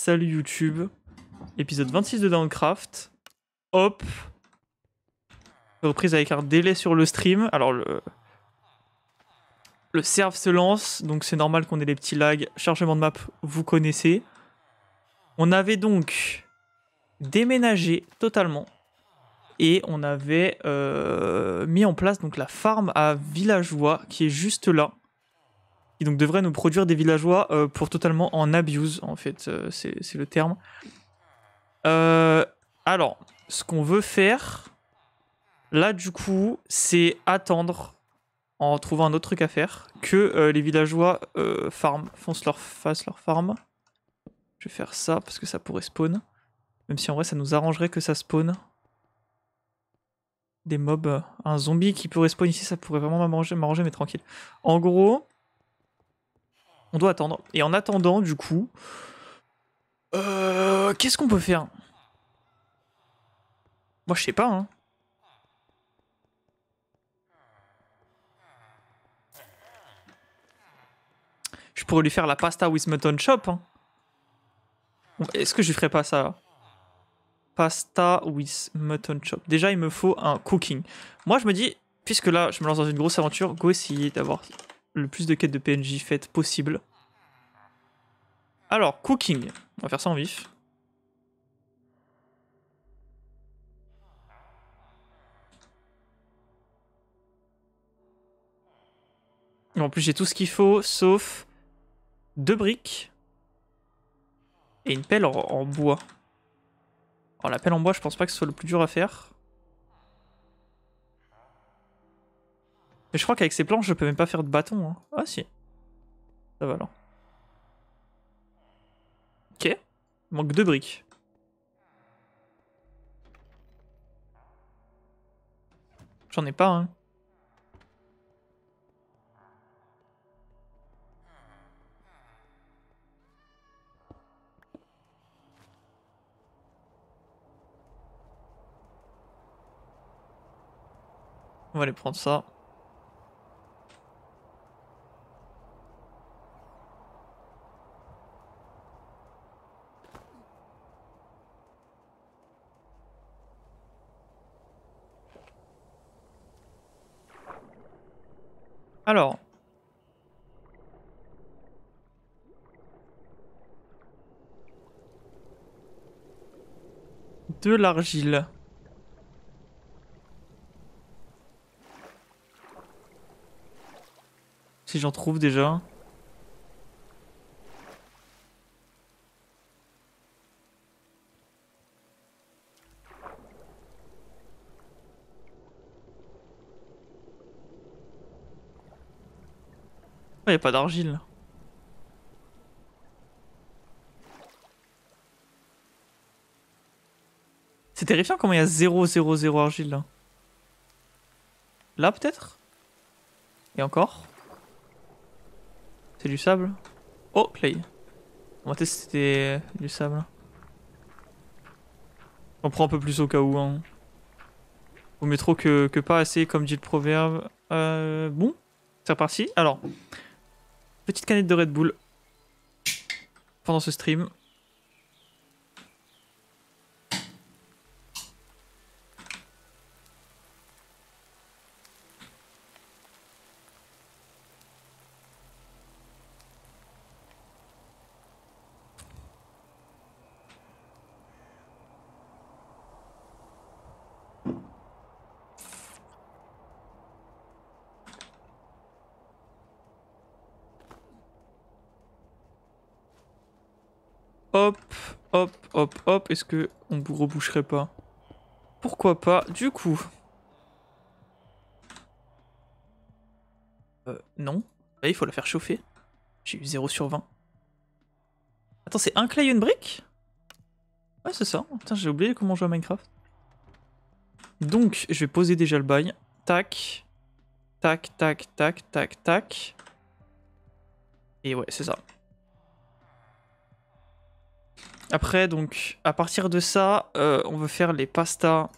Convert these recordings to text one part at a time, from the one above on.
Salut YouTube. Épisode 26 de Downcraft. Hop. Reprise avec un délai sur le stream. Alors le le serve se lance, donc c'est normal qu'on ait des petits lags. Chargement de map, vous connaissez. On avait donc déménagé totalement et on avait euh, mis en place donc la farm à villageois qui est juste là donc devrait nous produire des villageois euh, pour totalement en abuse, en fait, euh, c'est le terme. Euh, alors, ce qu'on veut faire, là du coup, c'est attendre, en trouvant un autre truc à faire, que les villageois farm, foncent leur, fassent leur farm. Je vais faire ça parce que ça pourrait spawn. Même si en vrai ça nous arrangerait que ça spawn. Des mobs. Un zombie qui pourrait spawn ici, ça pourrait vraiment m'arranger, mais tranquille. En gros, on doit attendre. Et en attendant, du coup, euh, qu'est-ce qu'on peut faire Moi, je sais pas. Hein. Je pourrais lui faire la pasta with mutton chop. Hein. Est-ce que je lui ferais pas ça Pasta with mutton chop. Déjà, il me faut un cooking. Moi, je me dis, puisque là, je me lance dans une grosse aventure, go essayer d'avoir le plus de quêtes de PNJ faites possible. Alors, cooking. On va faire ça en vif. en plus, j'ai tout ce qu'il faut, sauf deux briques et une pelle en, en bois. Alors, la pelle en bois, je pense pas que ce soit le plus dur à faire. Mais je crois qu'avec ces planches, je peux même pas faire de bâton. Hein. Ah si. Ça va alors. Ok. Il manque deux briques. J'en ai pas, hein. On va aller prendre ça. Alors. De l'argile. Si j'en trouve déjà. Il y a pas d'argile C'est terrifiant comment il y a 0, 0, 0 argile là. peut-être Et encore C'est du sable Oh, clay. On va tester du sable. On prend un peu plus au cas où. Hein. met trop que, pas assez, comme dit le proverbe. Euh, bon, c'est reparti. Alors, petite canette de Red Bull pendant ce stream. Hop, hop, hop, hop. Est-ce que on reboucherait pas Pourquoi pas Du coup. Euh, non. il faut la faire chauffer. J'ai eu 0 sur 20. Attends, c'est un clay, une brique Ouais, c'est ça. Putain, j'ai oublié comment jouer à Minecraft. Donc, je vais poser déjà le bail. Tac. Tac, tac, tac, tac, tac. Et ouais, c'est ça. Après, donc, à partir de ça, euh, on veut faire les pastas.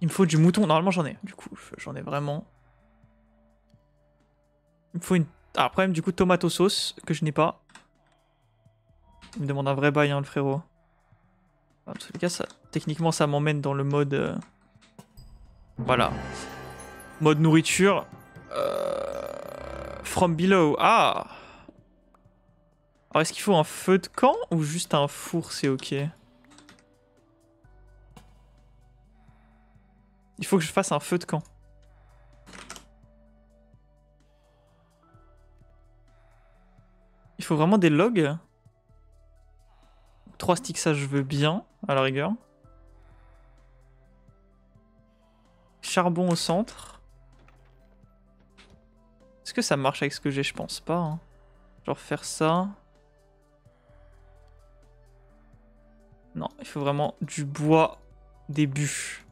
Il me faut du mouton. Normalement, j'en ai. Du coup, j'en ai vraiment. Il me faut une... Ah, après problème, du coup, tomato sauce, que je n'ai pas. Il me demande un vrai bail, hein, le frérot. en tous les cas, ça... techniquement, ça m'emmène dans le mode... Euh, voilà. Mode nourriture. Euh, from below. Ah alors, est-ce qu'il faut un feu de camp ou juste un four, c'est ok Il faut que je fasse un feu de camp. Il faut vraiment des logs Trois sticks, ça je veux bien, à la rigueur. Charbon au centre. Est-ce que ça marche avec ce que j'ai Je pense pas. Hein. Genre faire ça. Non, il faut vraiment du bois des bûches.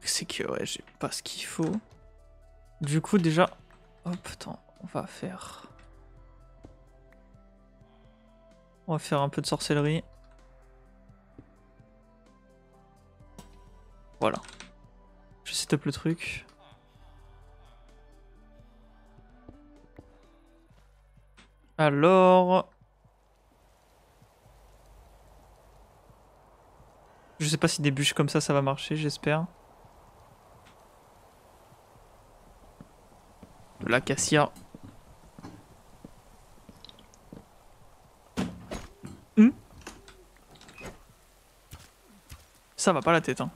C'est que ouais, j'ai pas ce qu'il faut. Du coup, déjà... hop, attends, on va faire... On va faire un peu de sorcellerie. Voilà. Je setup le truc. Alors... Je sais pas si des bûches comme ça, ça va marcher, j'espère. De l'acacia. Hmm. ça va pas la tête, hein.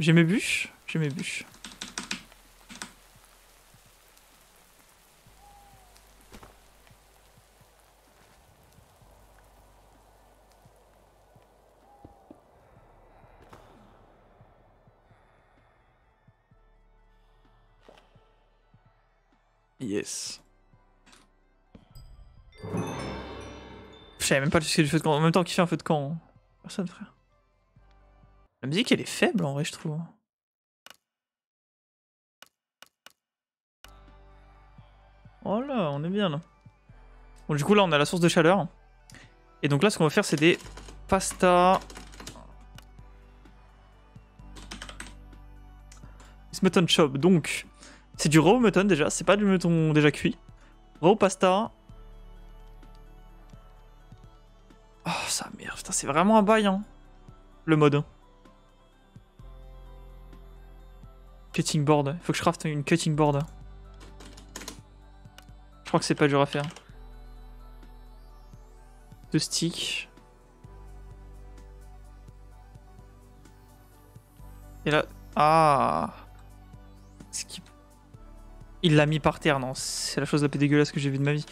J'ai mes bûches J'ai mes bûches. Je savais même pas ce que du feu de camp. En même temps qu'il fait un feu de camp. Hein. Personne, frère. La musique, elle est faible en vrai, je trouve. Oh là, on est bien là. Bon, du coup, là, on a la source de chaleur. Et donc là, ce qu'on va faire, c'est des pastas. Smeton Shop, donc c'est du raw mutton déjà, c'est pas du mouton déjà cuit. Raw pasta. Oh, ça merde, c'est vraiment un bail, hein. Le mode. Hein. Cutting board. Faut que je crafte une cutting board. Je crois que c'est pas dur à faire. Deux sticks. Et là... Ah qui... Il l'a mis par terre, non, c'est la chose la plus dégueulasse que j'ai vue de ma vie.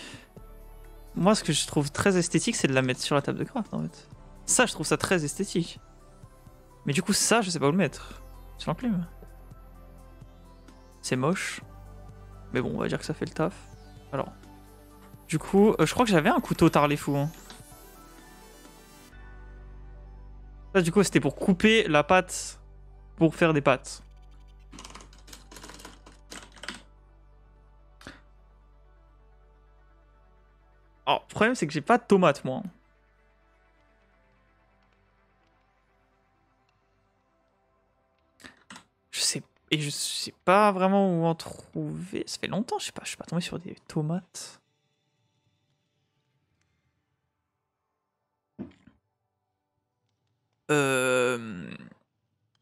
Moi, ce que je trouve très esthétique, c'est de la mettre sur la table de craft, en fait. Ça, je trouve ça très esthétique. Mais du coup, ça, je sais pas où le mettre. Sur l'enclume. C'est moche. Mais bon, on va dire que ça fait le taf. Alors. Du coup, euh, je crois que j'avais un couteau fou Hein. Ça, du coup, c'était pour couper la pâte pour faire des pâtes. Alors, le problème, c'est que j'ai pas de tomates, moi. Je sais et je sais pas vraiment où en trouver. Ça fait longtemps, je sais pas, je suis pas tombé sur des tomates. Euh...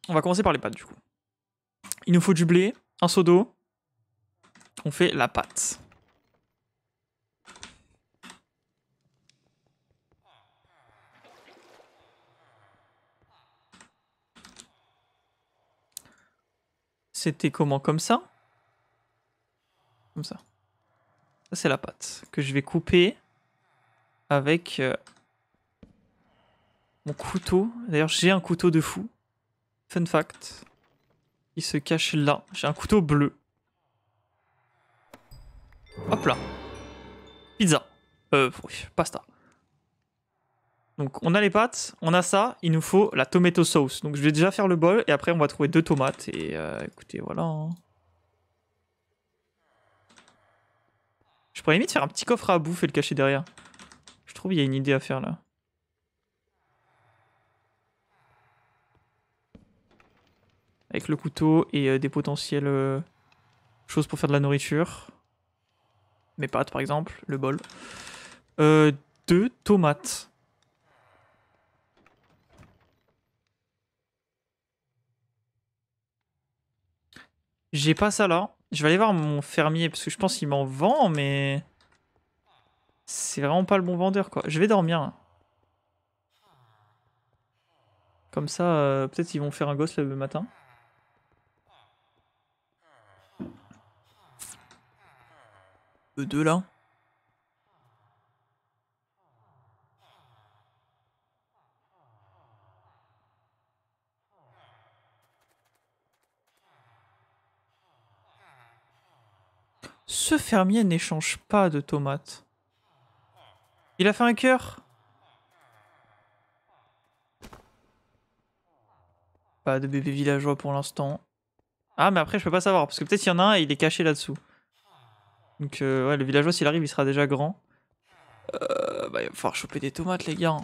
On va commencer par les pâtes du coup. Il nous faut du blé, un seau d'eau. On fait la pâte. C'était comment Comme ça Comme ça. Ça, c'est la pâte que je vais couper avec euh, mon couteau. D'ailleurs, j'ai un couteau de fou. Fun fact. Il se cache là. J'ai un couteau bleu. Hop là. Pizza. Euh, pasta. Donc on a les pâtes, on a ça, il nous faut la tomato sauce. Donc je vais déjà faire le bol et après on va trouver deux tomates. Et euh, écoutez, voilà. Hein. Je pourrais limite faire un petit coffre à bouffe et le cacher derrière. Je trouve qu'il y a une idée à faire là. Avec le couteau et euh, des potentielles euh, choses pour faire de la nourriture. Mes pâtes par exemple, le bol. deux tomates. J'ai pas ça là. Je vais aller voir mon fermier parce que je pense qu'il m'en vend, mais. C'est vraiment pas le bon vendeur quoi. Je vais dormir. Hein. Comme ça, euh, peut-être ils vont faire un gosse le matin. Eux deux là Ce fermier n'échange pas de tomates. Il a fait un cœur Pas de bébé villageois pour l'instant. Ah, mais après, je peux pas savoir, parce que peut-être il y en a un et il est caché là-dessous. Donc, euh, ouais, le villageois, s'il arrive, il sera déjà grand. Euh, bah, il va falloir choper des tomates, les gars.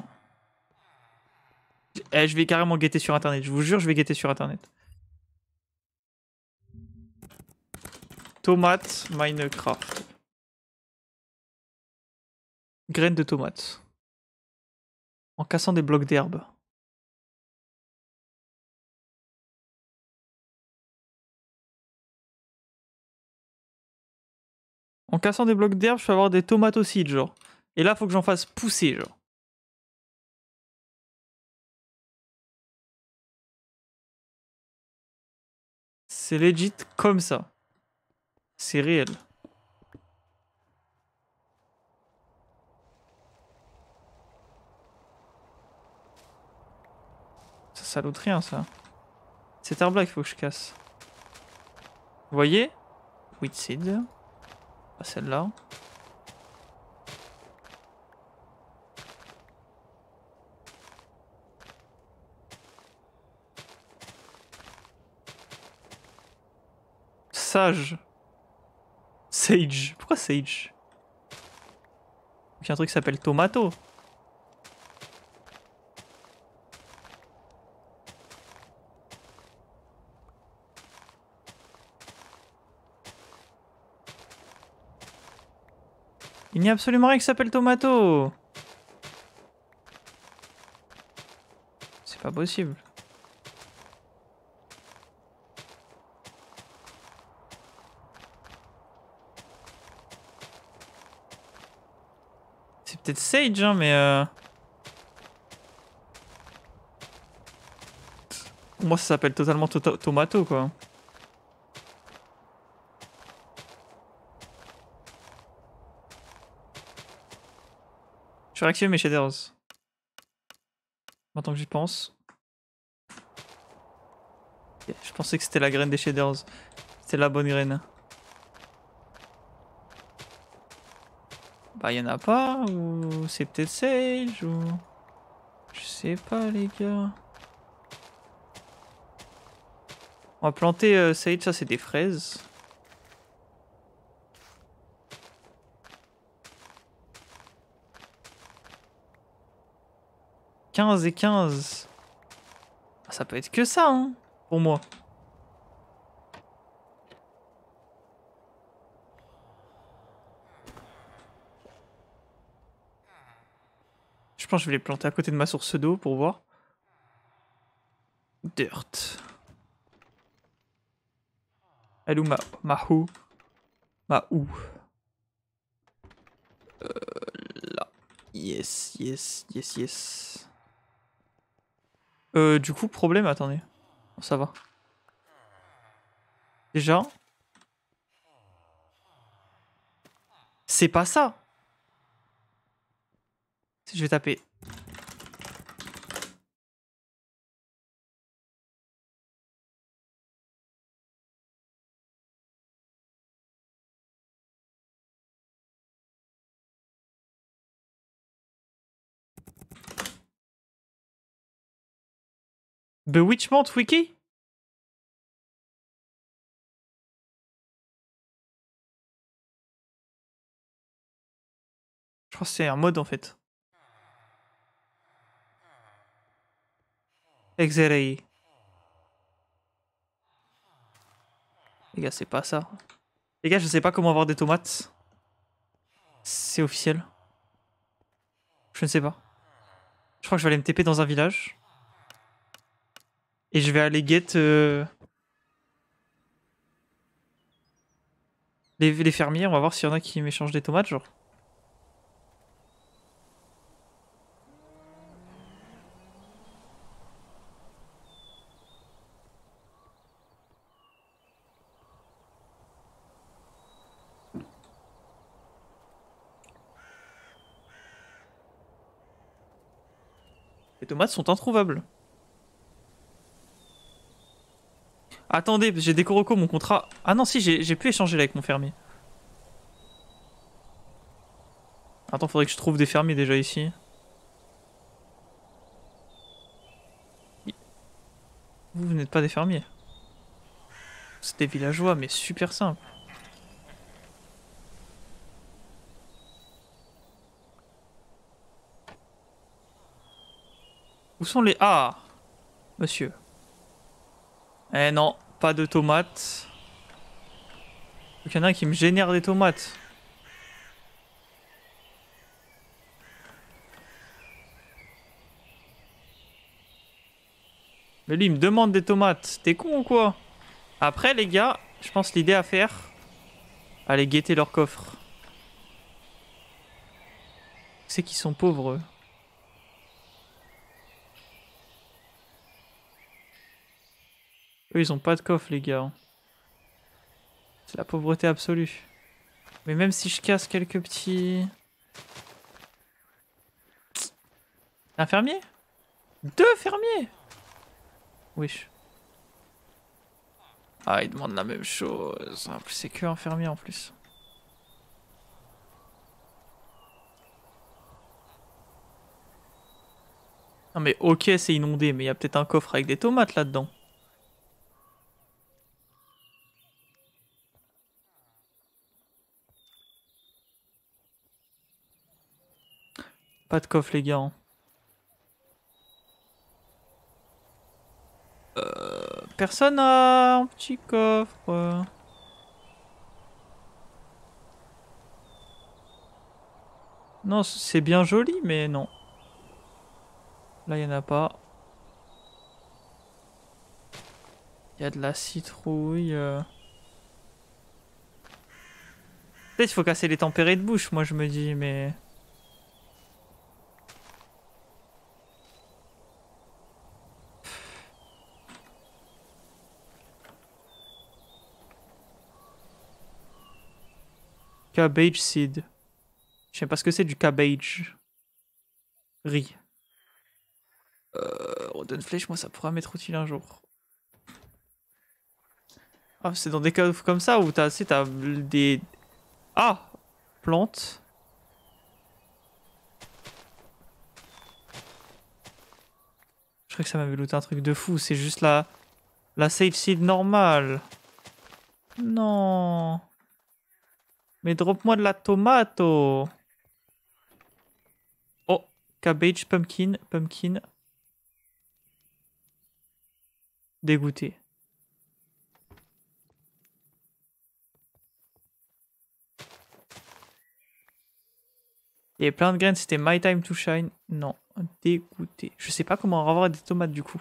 Eh, je vais carrément guetter sur internet, je vous jure, je vais guetter sur internet. Tomate Minecraft. Graines de tomates En cassant des blocs d'herbe. En cassant des blocs d'herbe, je peux avoir des tomates aussi, genre. Et là, faut que j'en fasse pousser, genre. C'est legit comme ça. C'est réel. Ça salote rien, ça. C'est un blague, qu'il faut que je casse. Vous voyez Wheat seed. Pas celle-là. Sage. Sage Pourquoi Sage Il y a un truc qui s'appelle Tomato. Il n'y a absolument rien qui s'appelle Tomato. C'est pas possible. peut-être Sage, hein, mais... Euh. Moi, ça s'appelle totalement Tomato, quoi. Je vais réactiver mes shaders. Maintenant que j'y pense. Je pensais que c'était la graine des shaders. C'était la bonne graine. Bah, y en a pas ou c'est peut-être Sage ou... Je sais pas les gars. On va planter euh, Sage, ça c'est des fraises. « 15 et 15 ah, ». Ça peut être que ça, hein, pour moi. Je pense que je vais les planter à côté de ma source d'eau pour voir. Dirt. Elle ou ma, ma où Ma où euh, Là. Yes, yes, yes, yes. Euh, du coup, problème, attendez. Ça va. Déjà. C'est pas ça je vais taper. Bewitchment Wiki Je crois que c'est un mode en fait. Exerei. Les gars, c'est pas ça. Les gars, je sais pas comment avoir des tomates. C'est officiel. Je ne sais pas. Je crois que je vais aller me TP dans un village. Et je vais aller guette... Euh, les, les fermiers, on va voir s'il y en a qui m'échangent des tomates, genre. Les tomates sont introuvables. Attendez, j'ai des Coroco, mon contrat... Ah non, si, j'ai pu échanger là avec mon fermier. Attends, faudrait que je trouve des fermiers déjà ici. Vous, vous n'êtes pas des fermiers. C'est des villageois, mais super simple. Où sont les... Ah Monsieur. Eh non, pas de tomates. Il y en a un qui me génère des tomates. Mais lui, il me demande des tomates. T'es con ou quoi Après, les gars, je pense l'idée à faire... Allez guetter leur coffre. C'est qu'ils sont pauvres, ils ont pas de coffre, les gars. Hein. C'est la pauvreté absolue. Mais même si je casse quelques petits... Un fermier Deux fermiers Wesh. Ah, ils demandent la même chose. En plus, c'est que un fermier en plus. Non mais ok, c'est inondé, mais il y a peut-être un coffre avec des tomates là-dedans. Pas de coffre, les gars. Hein. Euh, personne a un petit coffre. Non, c'est bien joli, mais non. Là, il n'y en a pas. Il y a de la citrouille. Euh. Il faut casser les tempérés de bouche, moi je me dis, mais... Cabbage seed. Je sais pas ce que c'est du cabbage. Riz. Euh, donne Flèche, moi ça pourra m'être utile un jour. Ah, c'est dans des cas comme ça où t'as as des. Ah Plantes Je crois que ça m'avait looté un truc de fou, c'est juste la. La safe seed normale. Non. Mais drop-moi de la tomate. Oh. oh. cabbage, pumpkin, pumpkin. Dégoûté. Il y avait plein de graines, c'était my time to shine. Non, dégoûté. Je sais pas comment avoir des tomates du coup.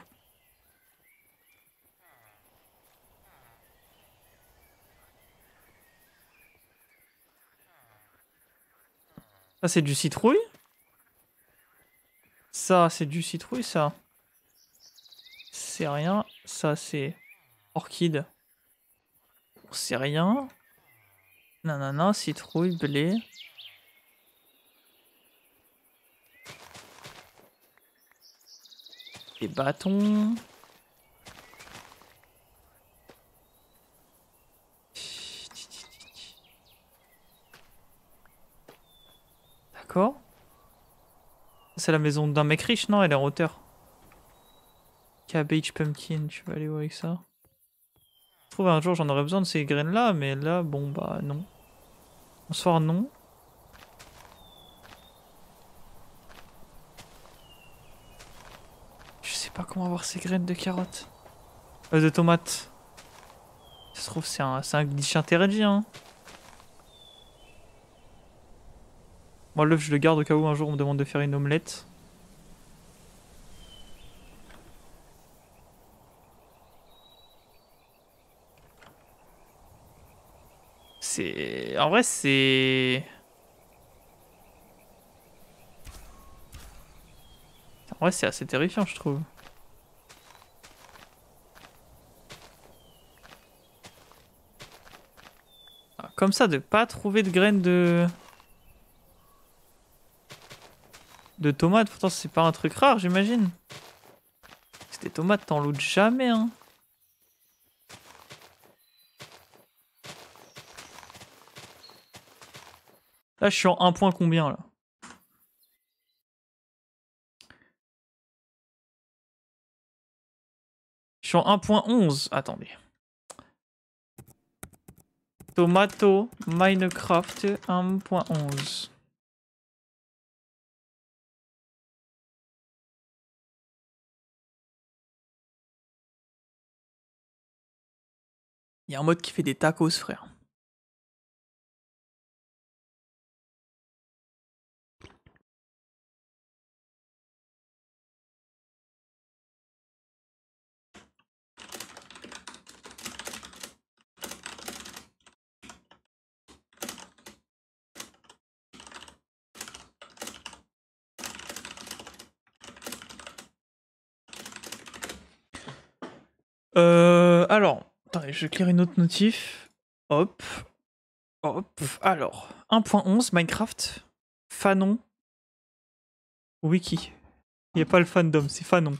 Ça, c'est du citrouille. Ça, c'est du citrouille, ça. C'est rien. Ça, c'est orchide. C'est rien. Nanana, citrouille, blé. Des bâtons. C'est la maison d'un mec riche, non Elle est en hauteur. Cabbage pumpkin, tu vas aller voir avec ça. Je trouve un jour j'en aurais besoin de ces graines là, mais là, bon bah non. Bonsoir, non. Je sais pas comment avoir ces graines de carottes. Euh, de tomates. Ça se trouve, c'est un, un glitch interdit, hein. Moi, l'œuf, je le garde au cas où un jour on me demande de faire une omelette. C'est... En vrai, c'est... En vrai, c'est assez terrifiant, je trouve. Ah, comme ça, de pas trouver de graines de... de tomates. Pourtant, c'est pas un truc rare, j'imagine. C'était des tomates, t'en lootes jamais, hein. Là, je suis en un point combien, là Je suis en 1.11. Attendez. Tomato Minecraft 1.11. Il y a un mode qui fait des tacos, frère. Euh, alors, je clear une autre notif. Hop. Hop. Alors, 1.11, Minecraft, Fanon, Wiki. Il n'y a pas le fandom, c'est Fanon.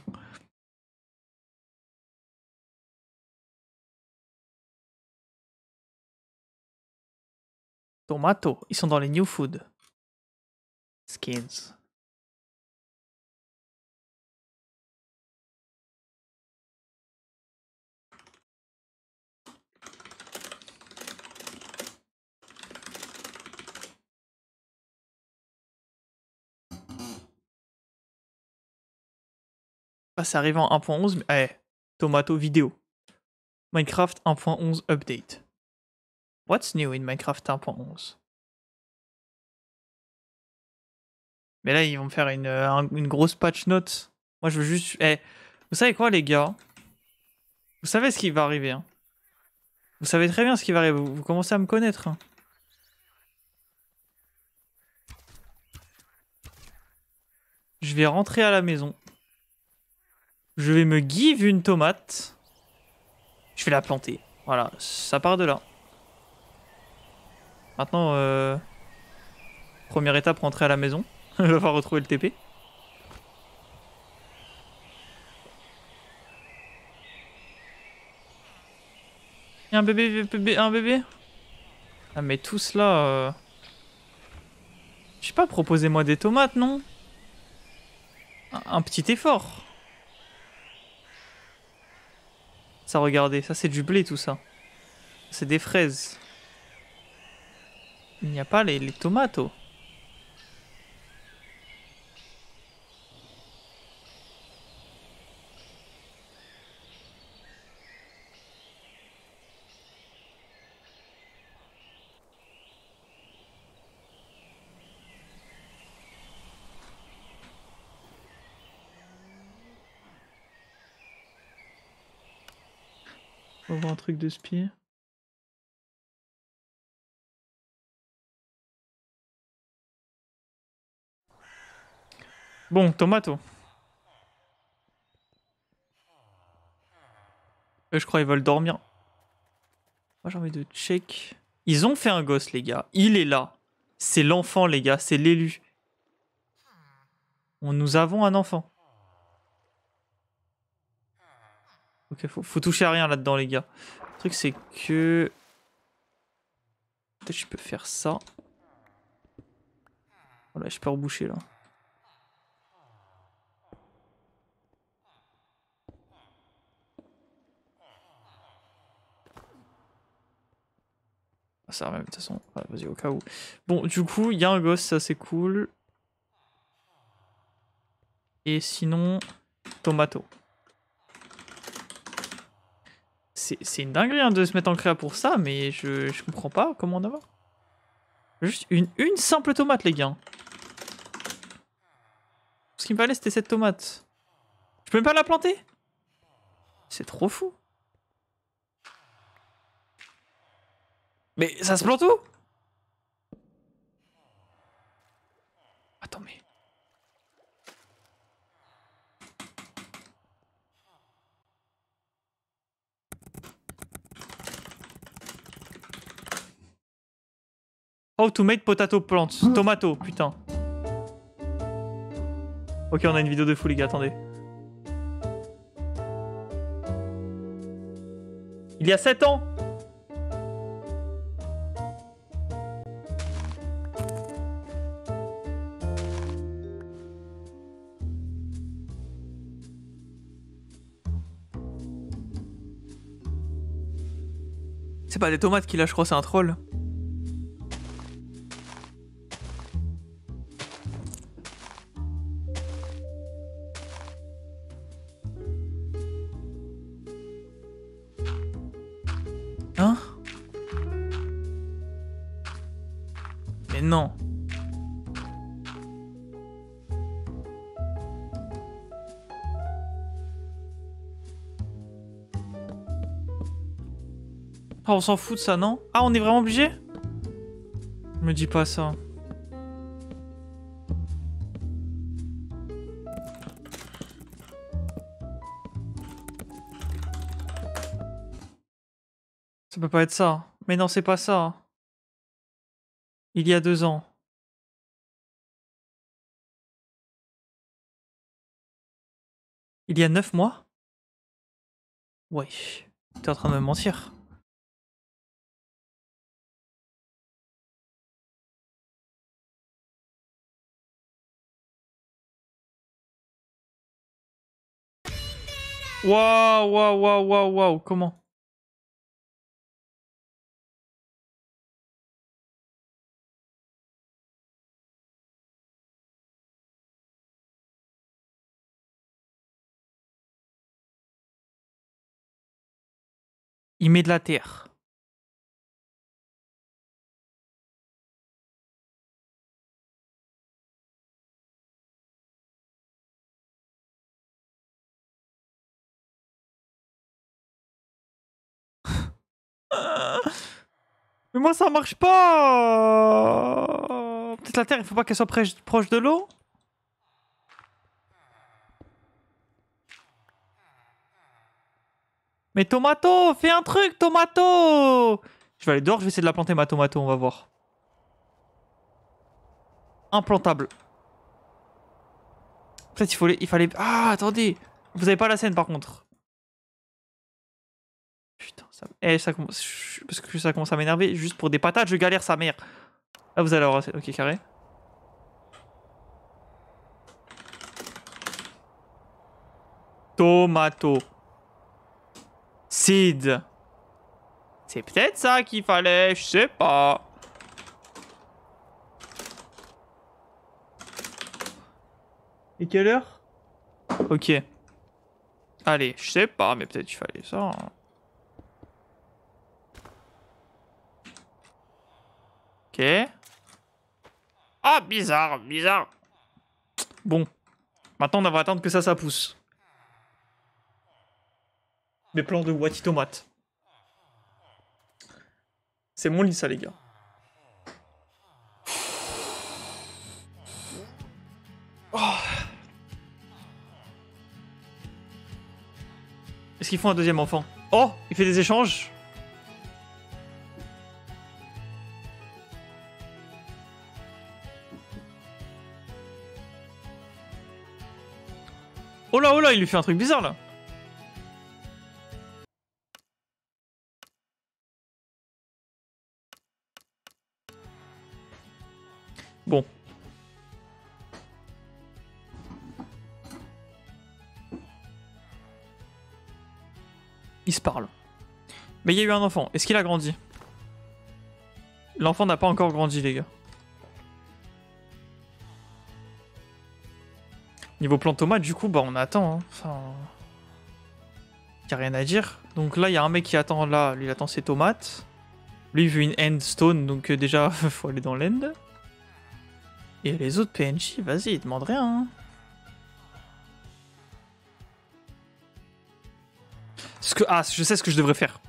Tomato, ils sont dans les new food. Skins. Ah, c'est arrivé en 1.11, mais Tomato vidéo. Minecraft 1.11 update. What's new in Minecraft 1.11 Mais là, ils vont me faire une, euh, grosse patch note. Moi, je veux juste... Eh, vous savez quoi, les gars Vous savez ce qui va arriver. Hein? vous savez très bien ce qui va arriver. Vous, commencez à me connaître. Hein? je vais rentrer à la maison. Je vais me give une tomate. Je vais la planter. Voilà, ça part de là. Maintenant, euh, première étape, rentrer à la maison. Il va falloir retrouver le TP. Il un bébé, un bébé Ah mais tout cela... Euh, je sais pas, proposez-moi des tomates, non un petit effort. Ça, regardez, ça c'est du blé tout ça. C'est des fraises. Il n'y a pas les, les tomates. On voit un truc de spire. Bon, tomato. Euh, je crois ils veulent dormir. Moi, j'ai envie de check. Ils ont fait un gosse, les gars. Il est là. C'est l'enfant, les gars. C'est l'élu. Nous avons un enfant. Ok, faut, toucher à rien là-dedans, les gars. Le truc, c'est que... Peut-être je peux faire ça. Voilà, oh je peux reboucher, là. Ah, ça même de toute façon. Vas-y, au cas où. Bon, du coup, il y a un gosse, ça c'est cool. Et sinon, tomato. C'est une dinguerie hein, de se mettre en créa pour ça, mais je, je comprends pas comment on avoir. Juste une, simple tomate, les gars. Ce qui me fallait, c'était cette tomate. Je peux même pas la planter C'est trop fou. Mais ça se plante où Attends, mais... How to make potato plants. Tomato, putain. Ok, on a une vidéo de fou, les gars, attendez. Il y a 7 ans C'est pas des tomates qu'il a, je crois, c'est un troll. on s'en fout de ça, non Ah, on est vraiment obligé Me dis pas ça. Ça peut pas être ça. Hein. Mais non, c'est pas ça. Hein. Il y a deux ans. Il y a neuf mois Ouais. T'es en train de me mentir. Waouh, waouh, waouh, waouh, waouh, comment Il met de la terre. Mais moi, ça marche pas Peut-être la terre, il faut pas qu'elle soit proche de l'eau Mais Tomato, fais un truc, Tomato Je vais aller dehors, je vais essayer de la planter, ma Tomato, on va voir. Implantable. Peut-être il, il fallait... Ah, attendez Vous avez pas la scène, par contre. Eh, ça commence... Parce que ça commence à m'énerver. Juste pour des patates, je galère sa mère. Ah vous allez avoir... Ok, carré. Tomato. Seed. C'est peut-être ça qu'il fallait, je sais pas. Et quelle heure Ok. Allez, je sais pas, mais peut-être qu'il fallait ça. Hein. Ok. Ah, bizarre, bizarre. Bon. Maintenant, on va attendre que ça, ça pousse. Mes plans de Wati Tomate. C'est mon lit, ça, les gars. Est-ce qu'ils font un deuxième enfant Oh, il fait des échanges il lui fait un truc bizarre là. Bon. Il se parle. Mais il y a eu un enfant. Est-ce qu'il a grandi L'enfant n'a pas encore grandi, les gars. Niveau plan tomate, du coup, bah on attend. Hein. Enfin, y a rien à dire. Donc là, il y a un mec qui attend là, lui attend ses tomates. Lui il veut une end stone, donc euh, déjà faut aller dans l'end. Et les autres PNJ, vas-y, ils demandent rien. Hein. Ce que ah, je sais ce que je devrais faire.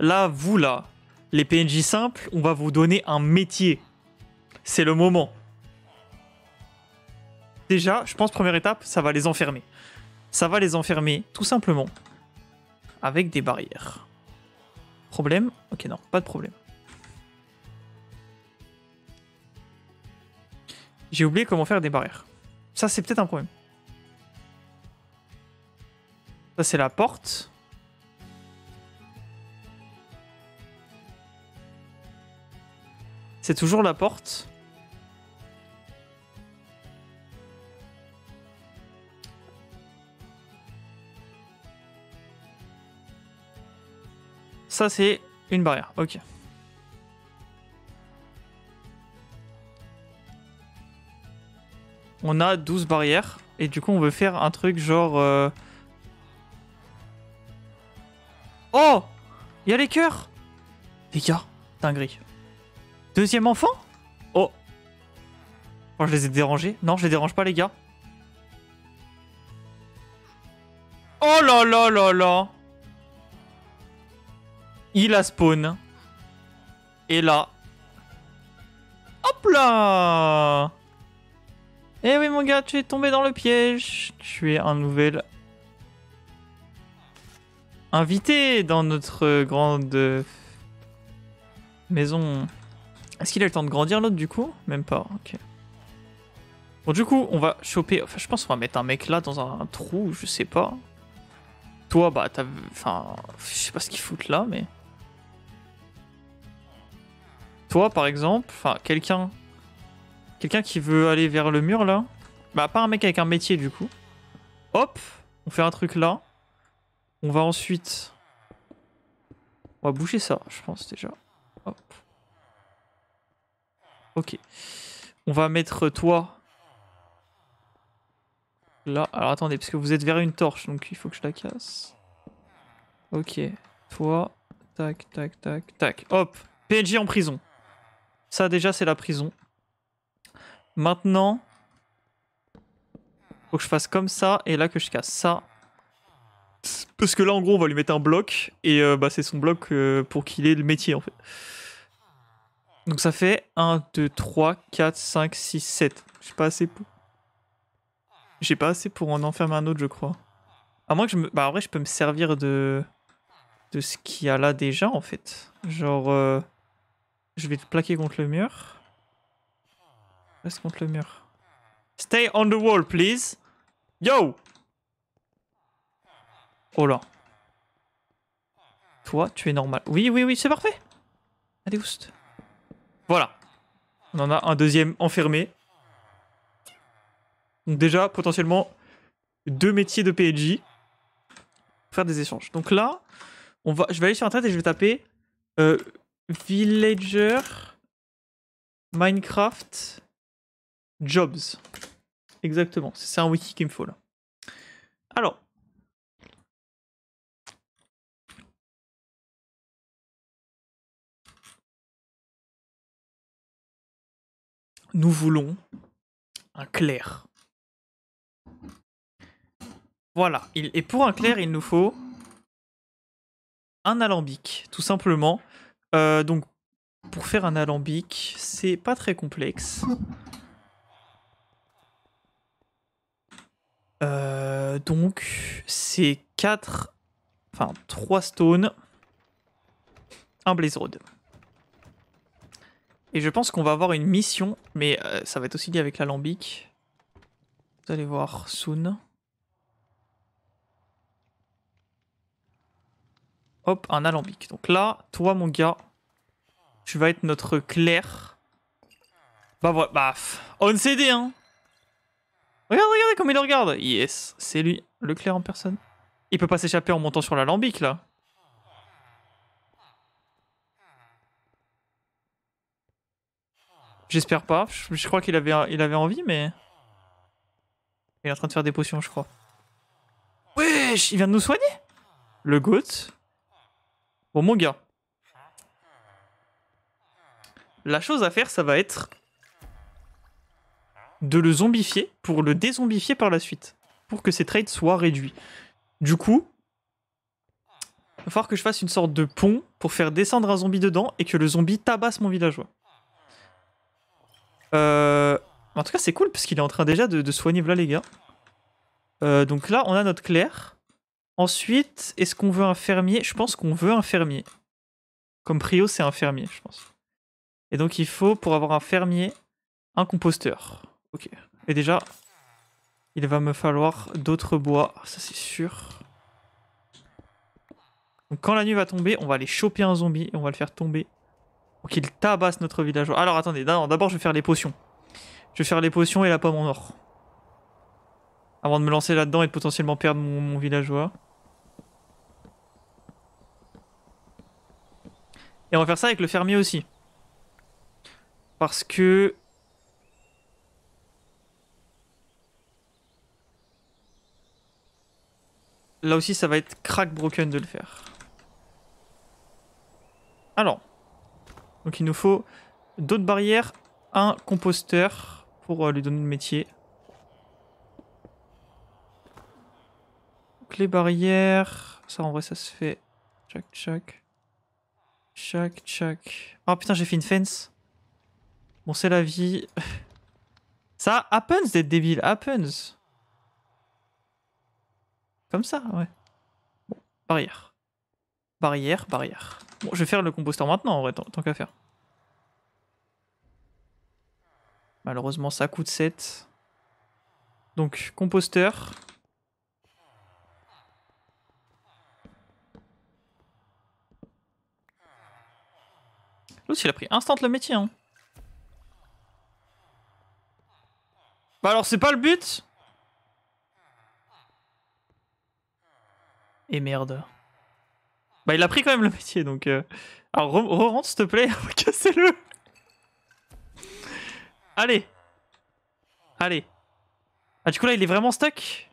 Là, vous là, les PNJ simples, on va vous donner un métier. C'est le moment déjà, je pense, première étape, ça va les enfermer. Ça va les enfermer, tout simplement, avec des barrières. Problème Ok, non, pas de problème. J'ai oublié comment faire des barrières. Ça, c'est peut-être un problème. Ça, c'est la porte. C'est toujours la porte. Ça, c'est une barrière. Ok. On a 12 barrières. Et du coup, on veut faire un truc genre... Euh, oh Il y a les cœurs Les gars, dinguerie. Deuxième enfant Oh Oh, je les ai dérangés. Non, je les dérange pas, les gars. Oh là là là là il a spawn. Et là. Hop là Eh oui mon gars, tu es tombé dans le piège. Tu es un nouvel invité dans notre grande maison. Est-ce qu'il a le temps de grandir l'autre du coup Même pas, ok. Bon du coup, on va choper... Enfin, je pense qu'on va mettre un mec là dans un trou, je sais pas. Toi, bah, t'as... Enfin, je sais pas ce qu'il fout là, mais... Toi, par exemple, enfin, quelqu'un quelqu'un qui veut aller vers le mur, là. Bah, pas un mec avec un métier, du coup. Hop On fait un truc là. On va ensuite... On va bouger ça, je pense, déjà. Hop. Ok. On va mettre toi... Là. Alors, attendez, parce que vous êtes vers une torche, donc il faut que je la casse. Ok. Toi... Tac, tac, tac, tac. Hop PNJ en prison. Ça déjà c'est la prison. Maintenant, faut que je fasse comme ça et là que je casse ça. Parce que là en gros on va lui mettre un bloc et euh, bah, c'est son bloc euh, pour qu'il ait le métier en fait. Donc ça fait 1, 2, 3, 4, 5, 6, 7. J'ai pas assez pour... J'ai pas assez pour en enfermer un autre je crois. À moins que je me... Bah en vrai je peux me servir de... De ce qu'il y a là déjà en fait. Genre... Euh, je vais te plaquer contre le mur. Reste contre le mur. Stay on the wall, please. Yo Oh là. Toi, tu es normal. Oui, oui, oui, c'est parfait. Allez, oust. Voilà. On en a un deuxième enfermé. Donc déjà, potentiellement, deux métiers de PNJ. Faire des échanges. Donc là, on va, je vais aller sur Internet et je vais taper euh, Villager, Minecraft, Jobs. Exactement, c'est un wiki qu'il me faut là. Alors. Nous voulons un clair. Voilà. Et pour un clair, il nous faut un alambic, tout simplement. Euh, donc, pour faire un alambic, c'est pas très complexe. Euh, donc, c'est 4, enfin 3 stones, un blaze rod. Et je pense qu'on va avoir une mission, mais euh, ça va être aussi lié avec l'alambic. Vous allez voir soon. Hop, un alambic. Donc là, toi mon gars, tu vas être notre Claire. Bah, voilà, bah on CD, hein. Regarde, regardez comme il le regarde. Yes, c'est lui, le Claire en personne. Il peut pas s'échapper en montant sur l'alambic, là. J'espère pas. Je, crois qu'il avait, il avait envie, mais... Il est en train de faire des potions, je crois. Wesh, il vient de nous soigner Le goat. Bon, mon gars la chose à faire, ça va être de le zombifier pour le dézombifier par la suite, pour que ses trades soient réduits. Du coup, il va falloir que je fasse une sorte de pont pour faire descendre un zombie dedans et que le zombie tabasse mon villageois. Euh, en tout cas, c'est cool parce qu'il est en train déjà de, soigner là les gars. Euh, donc là, on a notre clair. Ensuite, est-ce qu'on veut un fermier Je pense qu'on veut un fermier. Comme Prio, c'est un fermier, je pense. Et donc il faut, pour avoir un fermier, un composteur. Ok. Et déjà, il va me falloir d'autres bois, ça c'est sûr. Donc quand la nuit va tomber, on va aller choper un zombie et on va le faire tomber. Pour qu'il tabasse notre villageois. Alors attendez, d'abord je vais faire les potions. Je vais faire les potions et la pomme en or. Avant de me lancer là-dedans et de potentiellement perdre mon villageois. Et on va faire ça avec le fermier aussi. Parce que... Là aussi, ça va être crack broken de le faire. Alors. Donc il nous faut d'autres barrières, un composteur pour euh, lui donner le métier. Donc les barrières... Ça en vrai ça se fait... Chac, chac. Chac, chac. Oh putain j'ai fait une fence. Bon, c'est la vie. Ça happens d'être débile, happens. Comme ça, ouais. barrière. Barrière, barrière. Bon, je vais faire le composteur maintenant, en vrai, tant, qu'à faire. Malheureusement, ça coûte 7. Donc, composteur. L'autre, il a pris instant le métier, hein. Bah alors c'est pas le but Et merde. Bah il a pris quand même le métier donc... Euh. Alors re-rentre s'il te plaît, cassez-le Allez Allez Ah du coup là il est vraiment stuck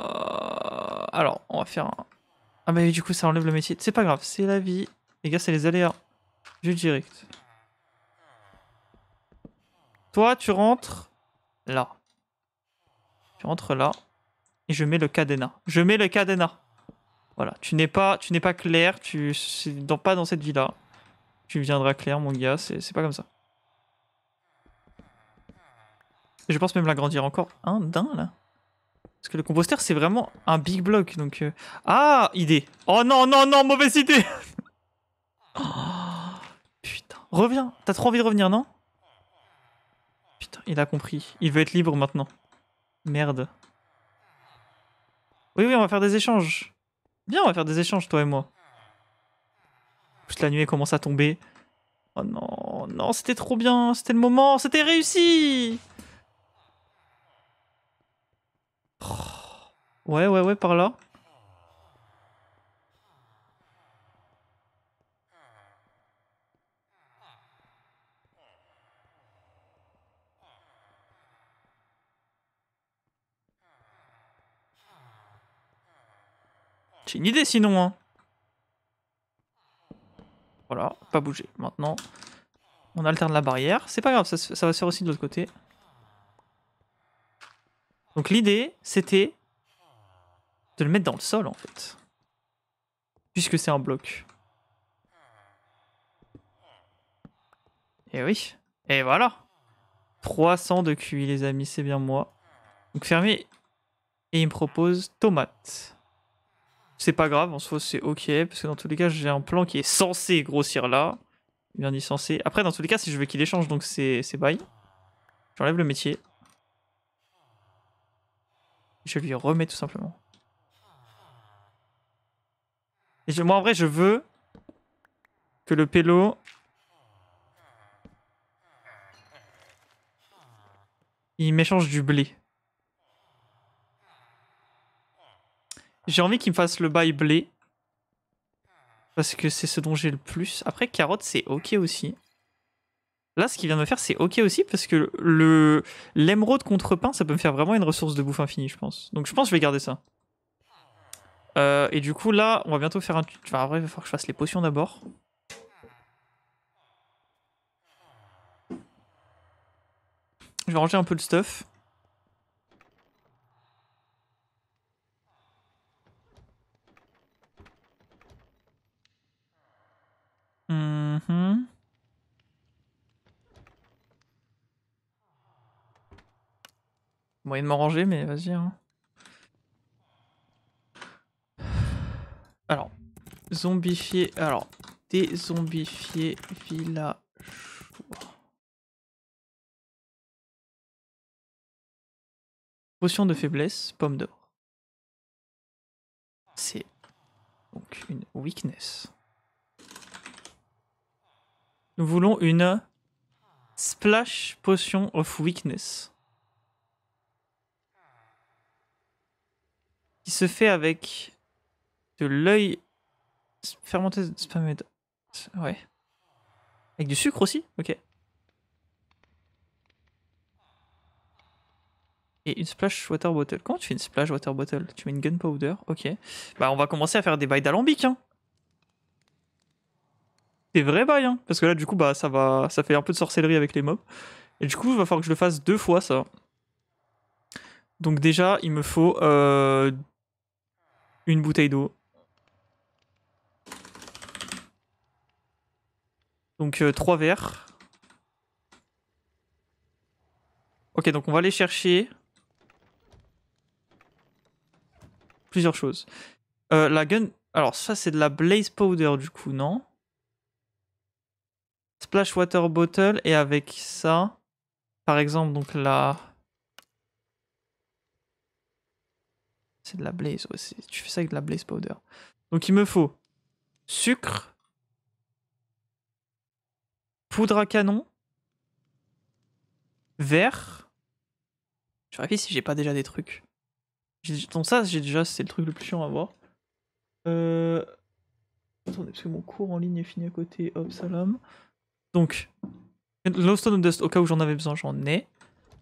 euh, Alors on va faire un... Ah bah du coup ça enlève le métier. C'est pas grave, c'est la vie. Les gars c'est les aléas du direct. Toi, tu rentres là. Tu rentres là. Et je mets le cadenas. Je mets le cadenas. Voilà. Tu n'es pas, tu n'es pas clair. Tu dans, pas dans cette villa, là Tu viendras clair, mon gars. C'est pas comme ça. je pense même l'agrandir encore. Un dingue là. Parce que le composteur, c'est vraiment un big block. Donc, euh, Ah, idée. Oh non, non, non, mauvaise idée. Oh, putain. Reviens. T'as trop envie de revenir, non Putain, il a compris. Il veut être libre maintenant. Merde. Oui, oui, on va faire des échanges. Bien, on va faire des échanges, toi et moi. Juste la nuit commence à tomber. Oh non, non, c'était trop bien. C'était le moment. C'était réussi. Oh. Ouais, ouais, ouais, par là. J'ai une idée sinon, hein. Voilà, pas bouger. Maintenant, on alterne la barrière. C'est pas grave, ça, va se faire aussi de l'autre côté. Donc l'idée, c'était de le mettre dans le sol, en fait. Puisque c'est un bloc. Et eh oui. Et voilà 300 de QI, les amis, c'est bien moi. Donc fermé. Et il me propose tomate c'est pas grave, en soi c'est ok, parce que dans tous les cas j'ai un plan qui est censé grossir là. Bien dit censé. Après dans tous les cas si je veux qu'il échange donc c'est bye, J'enlève le métier. Je lui remets tout simplement. Et moi en vrai je veux que le pélo... Il m'échange du blé. J'ai envie qu'il me fasse le bail blé. Parce que c'est ce dont j'ai le plus. Après, carotte, c'est ok aussi. Là, ce qu'il vient de me faire, c'est ok aussi parce que le l'émeraude contre pain, ça peut me faire vraiment une ressource de bouffe infinie, je pense. Donc je pense que je vais garder ça. Euh, et du coup, là, on va bientôt faire un... Enfin, après, il va falloir que je fasse les potions d'abord. Je vais ranger un peu le stuff. Mm-hmm. Moyen de m'en ranger, mais vas-y. Hein. Alors, zombifier. Alors, dézombifié village. Potion de faiblesse, pomme d'or. C'est donc une weakness. Nous voulons une Splash Potion of Weakness. Qui se fait avec de l'œil fermenté de Ouais. Avec du sucre aussi Ok. Et une splash water bottle. Comment tu fais une splash water bottle Tu mets une gunpowder Ok. Bah on va commencer à faire des bails d'alambic. Hein. C'est vrai bah hein, parce que là, du coup, bah, ça, va, ça fait un peu de sorcellerie avec les mobs. Et du coup, il va falloir que je le fasse deux fois, ça. Donc déjà, il me faut euh, une bouteille d'eau. Donc euh, trois verres. Ok, donc on va aller chercher plusieurs choses. Euh, la gun... Alors ça, c'est de la blaze powder, du coup, non Splash Water Bottle. Et avec ça, par exemple, donc là. C'est de la blaze aussi. Tu fais ça avec de la blaze powder. Donc il me faut sucre, poudre à canon, verre. Je vérifie si j'ai pas déjà des trucs. Donc ça, j'ai déjà, c'est le truc le plus chiant à avoir. Euh... Attendez, parce que mon cours en ligne est fini à côté. Hop, salam. Donc, Lowstone Dust, au cas où j'en avais besoin, j'en ai.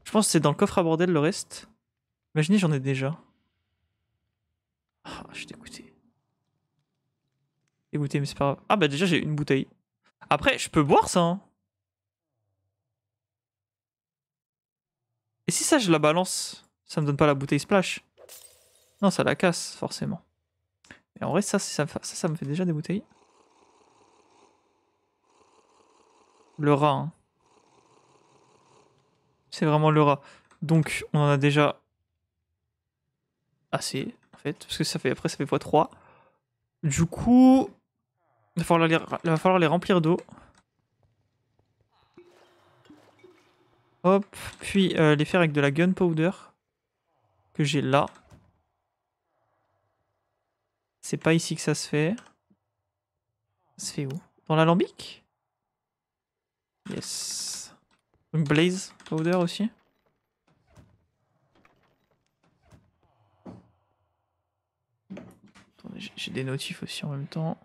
Je pense que c'est dans le coffre à bordel le reste. Imaginez, j'en ai déjà. Ah, je suis dégoûté. Dégoûté, mais c'est pas grave. Ah, bah déjà, j'ai une bouteille. Après, je peux boire ça. Hein. Et si ça, je la balance, ça me donne pas la bouteille splash Non, ça la casse, forcément. Et en vrai, ça, ça me fait déjà des bouteilles. Le rat. Hein. C'est vraiment le rat. Donc on en a déjà assez, en fait. Parce que ça fait après ça fait fois 3 Du coup. Il va falloir les, remplir d'eau. Hop, puis euh, les faire avec de la gunpowder que j'ai là. C'est pas ici que ça se fait. Ça se fait où Dans l'alambic Yes. Blaze powder aussi. j'ai des notifs aussi en même temps.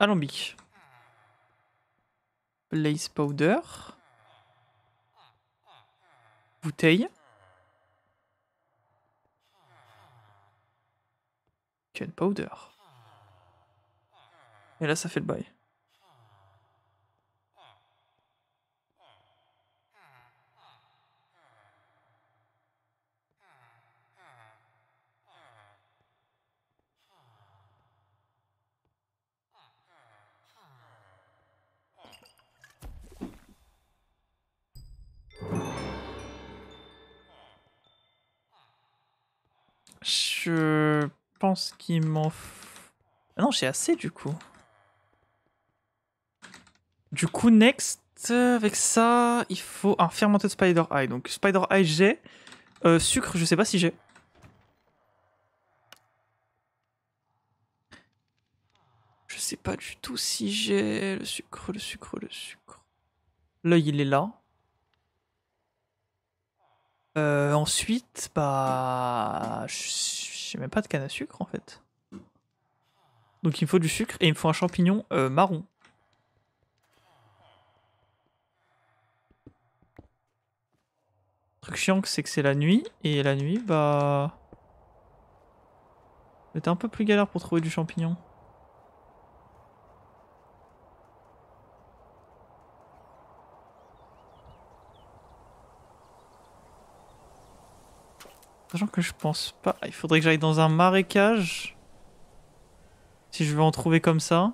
Alambic. Blaze Powder. Bouteille. powder. Et là, ça fait le bail. je pense qu'il m'en... Ah non, j'ai assez du coup. Du coup, next, euh, avec ça, il faut un fermenté de Spider Eye. Donc Spider Eye, j'ai. Euh, sucre, je sais pas si j'ai. Je sais pas du tout si j'ai le sucre, le sucre, le sucre. L'œil, il est là. Euh, ensuite, bah... J'ai même pas de canne à sucre en fait. Donc il me faut du sucre et il me faut un champignon euh, marron. Le truc chiant c'est que c'est la nuit et la nuit bah... C'était un peu plus galère pour trouver du champignon. Sachant que je pense pas... Il faudrait que j'aille dans un marécage. Si je veux en trouver comme ça.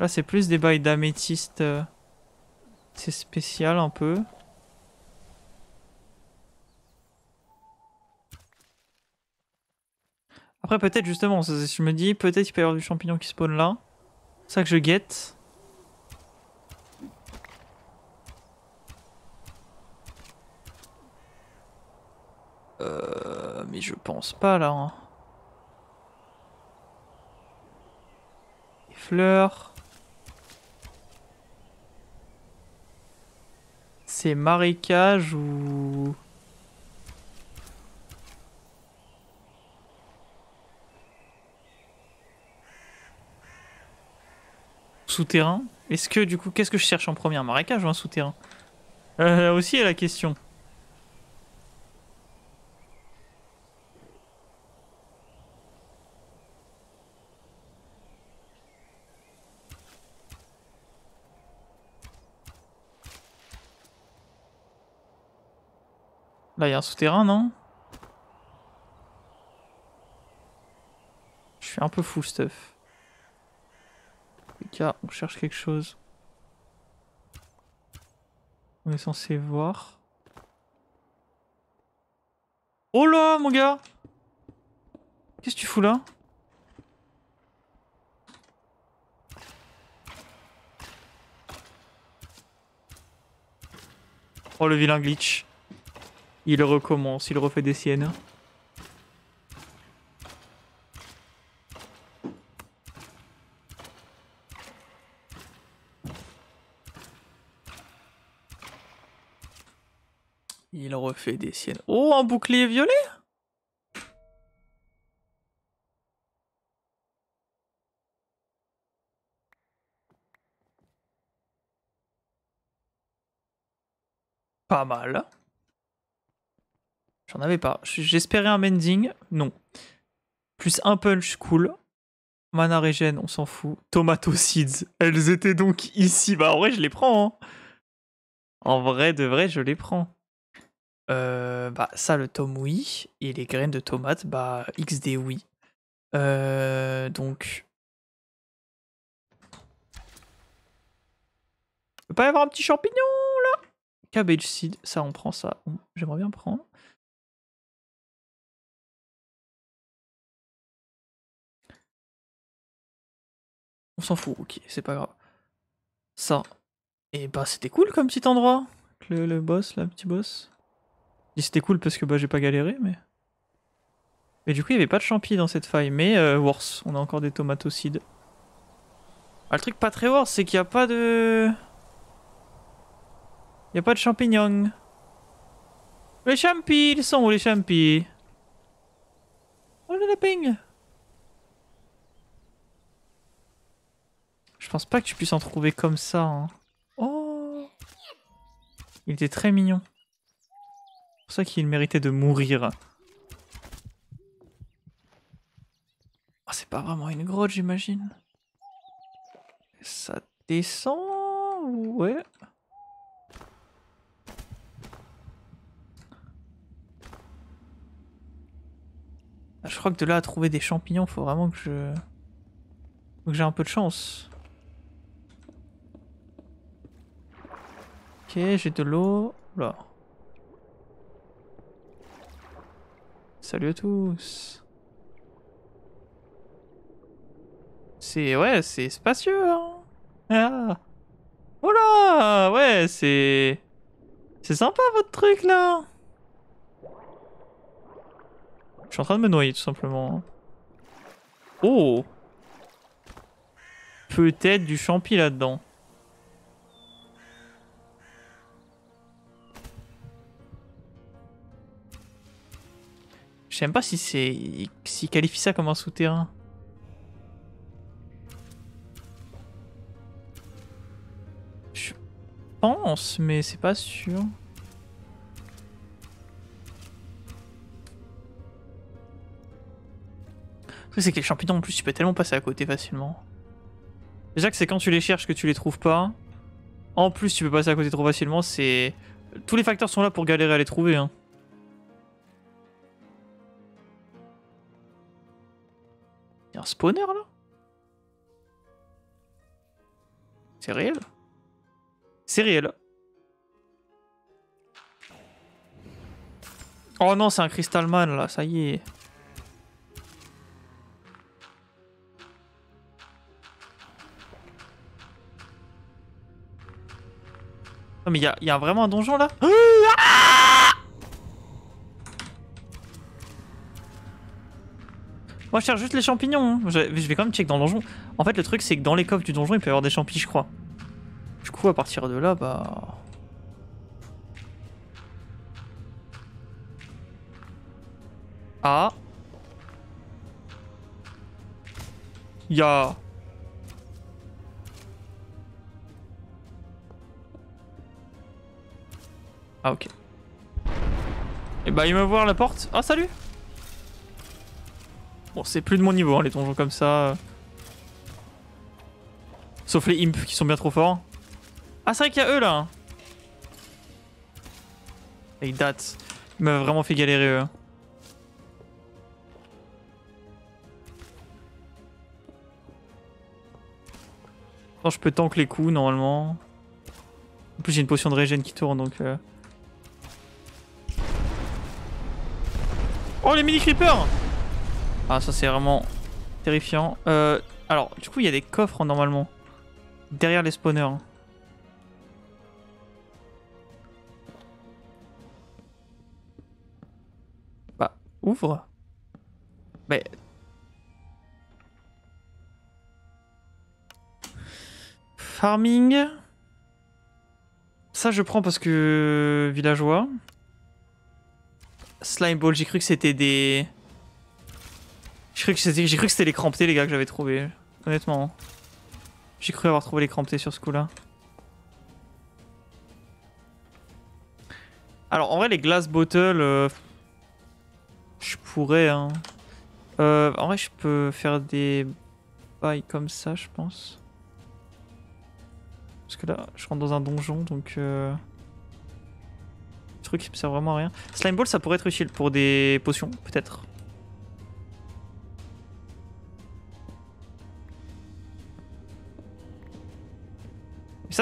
Là c'est plus des bails d'améthyste. Euh, c'est spécial un peu. Après peut-être justement, je me dis peut-être qu'il peut y avoir du champignon qui spawn là ça que je guette. Euh, mais je pense pas là. Hein. Les fleurs. C'est marécage ou... Souterrain Est-ce que du coup, qu'est-ce que je cherche en premier Un marécage ou un souterrain euh, Là aussi, il la question. Là, il y a un souterrain, non Je suis un peu fou, stuff on cherche quelque chose. On est censé voir. Oh là, mon gars Qu'est-ce que tu fous là Oh, le vilain glitch. Il recommence, il refait des siennes. refait des siennes. Oh, un bouclier violet Pas mal. J'en avais pas. J'espérais un mending. Non. Plus un punch, cool. Mana régène on s'en fout. Tomato seeds. Elles étaient donc ici. Bah en vrai, je les prends. Hein. En vrai, de vrai, je les prends. Euh, bah, ça, le tome, oui. Et les graines de tomates, bah, XD, oui. Euh, donc. Peut pas y avoir un petit champignon, là Cabbage seed, ça, on prend ça. J'aimerais bien prendre. On s'en fout, ok, c'est pas grave. Ça. Et bah, c'était cool comme petit endroit. Le, le boss, là, petit boss c'était cool parce que bah, j'ai pas galéré, mais. Mais du coup, il y avait pas de champi dans cette faille, mais euh, worse, on a encore des tomatocides. Ah, le truc pas très worse, c'est qu'il y a pas de. Il y a pas de champignons. Les champis, ils sont où les champis Oh le lapin Je pense pas que tu puisses en trouver comme ça. Hein. Oh Il était très mignon. C'est pour ça qu'il méritait de mourir. Oh, c'est pas vraiment une grotte, j'imagine. Ça descend Ouais. Ah, je crois que de là à trouver des champignons, faut vraiment que je... que j'ai un peu de chance. Ok, j'ai de l'eau. Là. Salut à tous. C'est... Ouais, c'est spacieux, hein ah. Oh Ouais, c'est... C'est sympa votre truc, là Je suis en train de me noyer, tout simplement. Hein. Oh Peut-être du champi là-dedans. Je sais pas si c'est. qualifie ça comme un souterrain. Je pense, mais c'est pas sûr. c'est que les champignons en plus, tu peux tellement passer à côté facilement. Déjà que c'est quand tu les cherches que tu les trouves pas. En plus, tu peux passer à côté trop facilement, c'est... Tous les facteurs sont là pour galérer à les trouver, hein. spawner là C'est réel C'est réel. Oh non, c'est un crystal man là, ça y est. Non mais il y, a, vraiment un donjon là ah Moi, je cherche juste les champignons. Hein. Je, vais quand même check dans le donjon. En fait, le truc, c'est que dans les coffres du donjon, il peut y avoir des champignons, je crois. Du coup, à partir de là, bah... Ah. Y'a... Ah, ok. Et eh bah, il me voir la porte. Ah, salut Bon, c'est plus de mon niveau, hein, les donjons comme ça. Sauf les imps qui sont bien trop forts. Ah, c'est vrai qu'il y a eux là. Hey dat, vraiment fait galérer eux. je peux tank les coups normalement. En plus, j'ai une potion de régène qui tourne donc. Euh. Oh, les mini creepers! Ah ça c'est vraiment terrifiant. Euh, alors du coup il y a des coffres hein, normalement. Derrière les spawners. Hein. Bah ouvre. Bah... Farming. Ça je prends parce que villageois. Slime ball, j'ai cru que c'était des... J'ai cru que c'était les cramptés, les gars, que j'avais trouvé. Honnêtement. J'ai cru avoir trouvé les cramptés sur ce coup-là. Alors, en vrai, les glass bottles... Euh, je pourrais, hein. Euh, en vrai, je peux faire des bails comme ça, je pense. Parce que là, je rentre dans un donjon, donc... Euh, le truc qui me sert vraiment à rien. Slime Ball, ça pourrait être utile pour des potions, peut-être.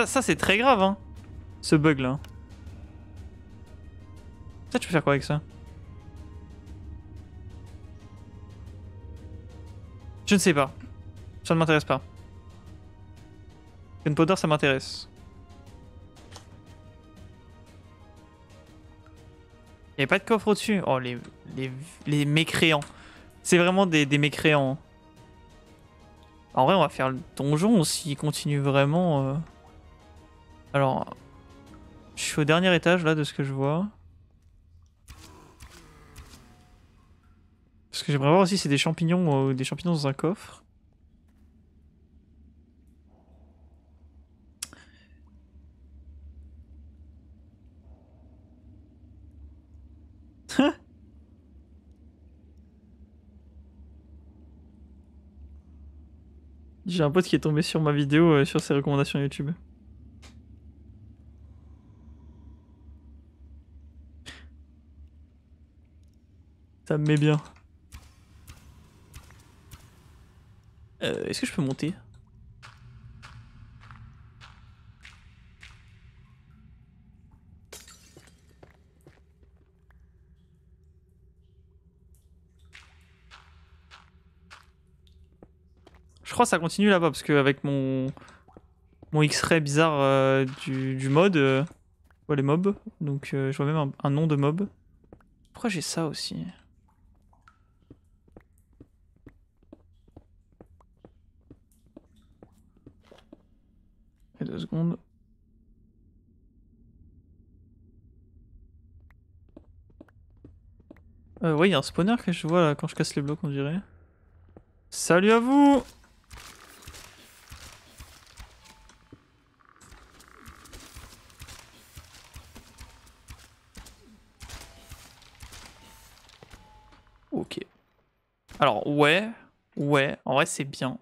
Ça, c'est très grave, hein. Ce bug là. Ça, tu peux faire quoi avec ça Je ne sais pas. Ça ne m'intéresse pas. Gunpowder, ça m'intéresse. Il n'y a pas de coffre au-dessus. Oh, les, les, les mécréants. C'est vraiment des, mécréants. Hein. En vrai, on va faire le donjon s'il continue vraiment. Euh. Alors, je suis au dernier étage là de ce que je vois. Ce que j'aimerais voir aussi, c'est des champignons des champignons dans un coffre. J'ai un pote qui est tombé sur ma vidéo euh, sur ses recommandations YouTube. Ça met bien. Euh, est-ce que je peux monter Je crois ça continue là-bas parce que avec mon mon X-ray bizarre euh, du, du, mode, euh, les mobs. Donc euh, je vois même un, un nom de mob. Pourquoi j'ai ça aussi Oui, secondes. Euh, il y a un spawner que je vois là quand je casse les blocs, on dirait. Salut à vous Ok. Alors, ouais, ouais, en vrai, c'est bien.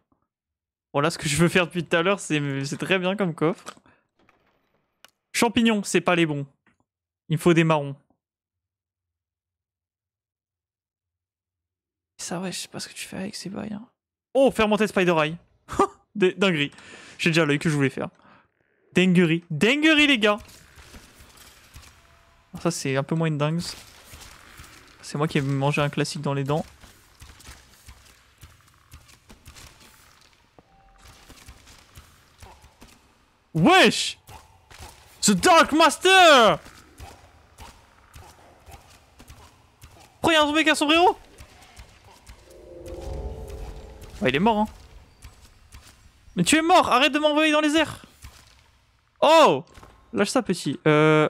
Voilà ce que je veux faire depuis tout à l'heure, c'est très bien comme coffre. Champignons, c'est pas les bons. Il faut des marrons. Ça ouais, je sais pas ce que tu fais avec ces bails. Hein. Oh, fermenter spider eye. Dinguerie. J'ai déjà l'œil que je voulais faire. Dinguerie. Dinguerie les gars Ça c'est un peu moins une dingue. C'est moi qui ai mangé un classique dans les dents. Wesh The Dark Master zombie zombie mec à sombrero oh, Il est mort, hein. Mais tu es mort Arrête de m'envoyer dans les airs Oh Lâche ça, petit. Euh...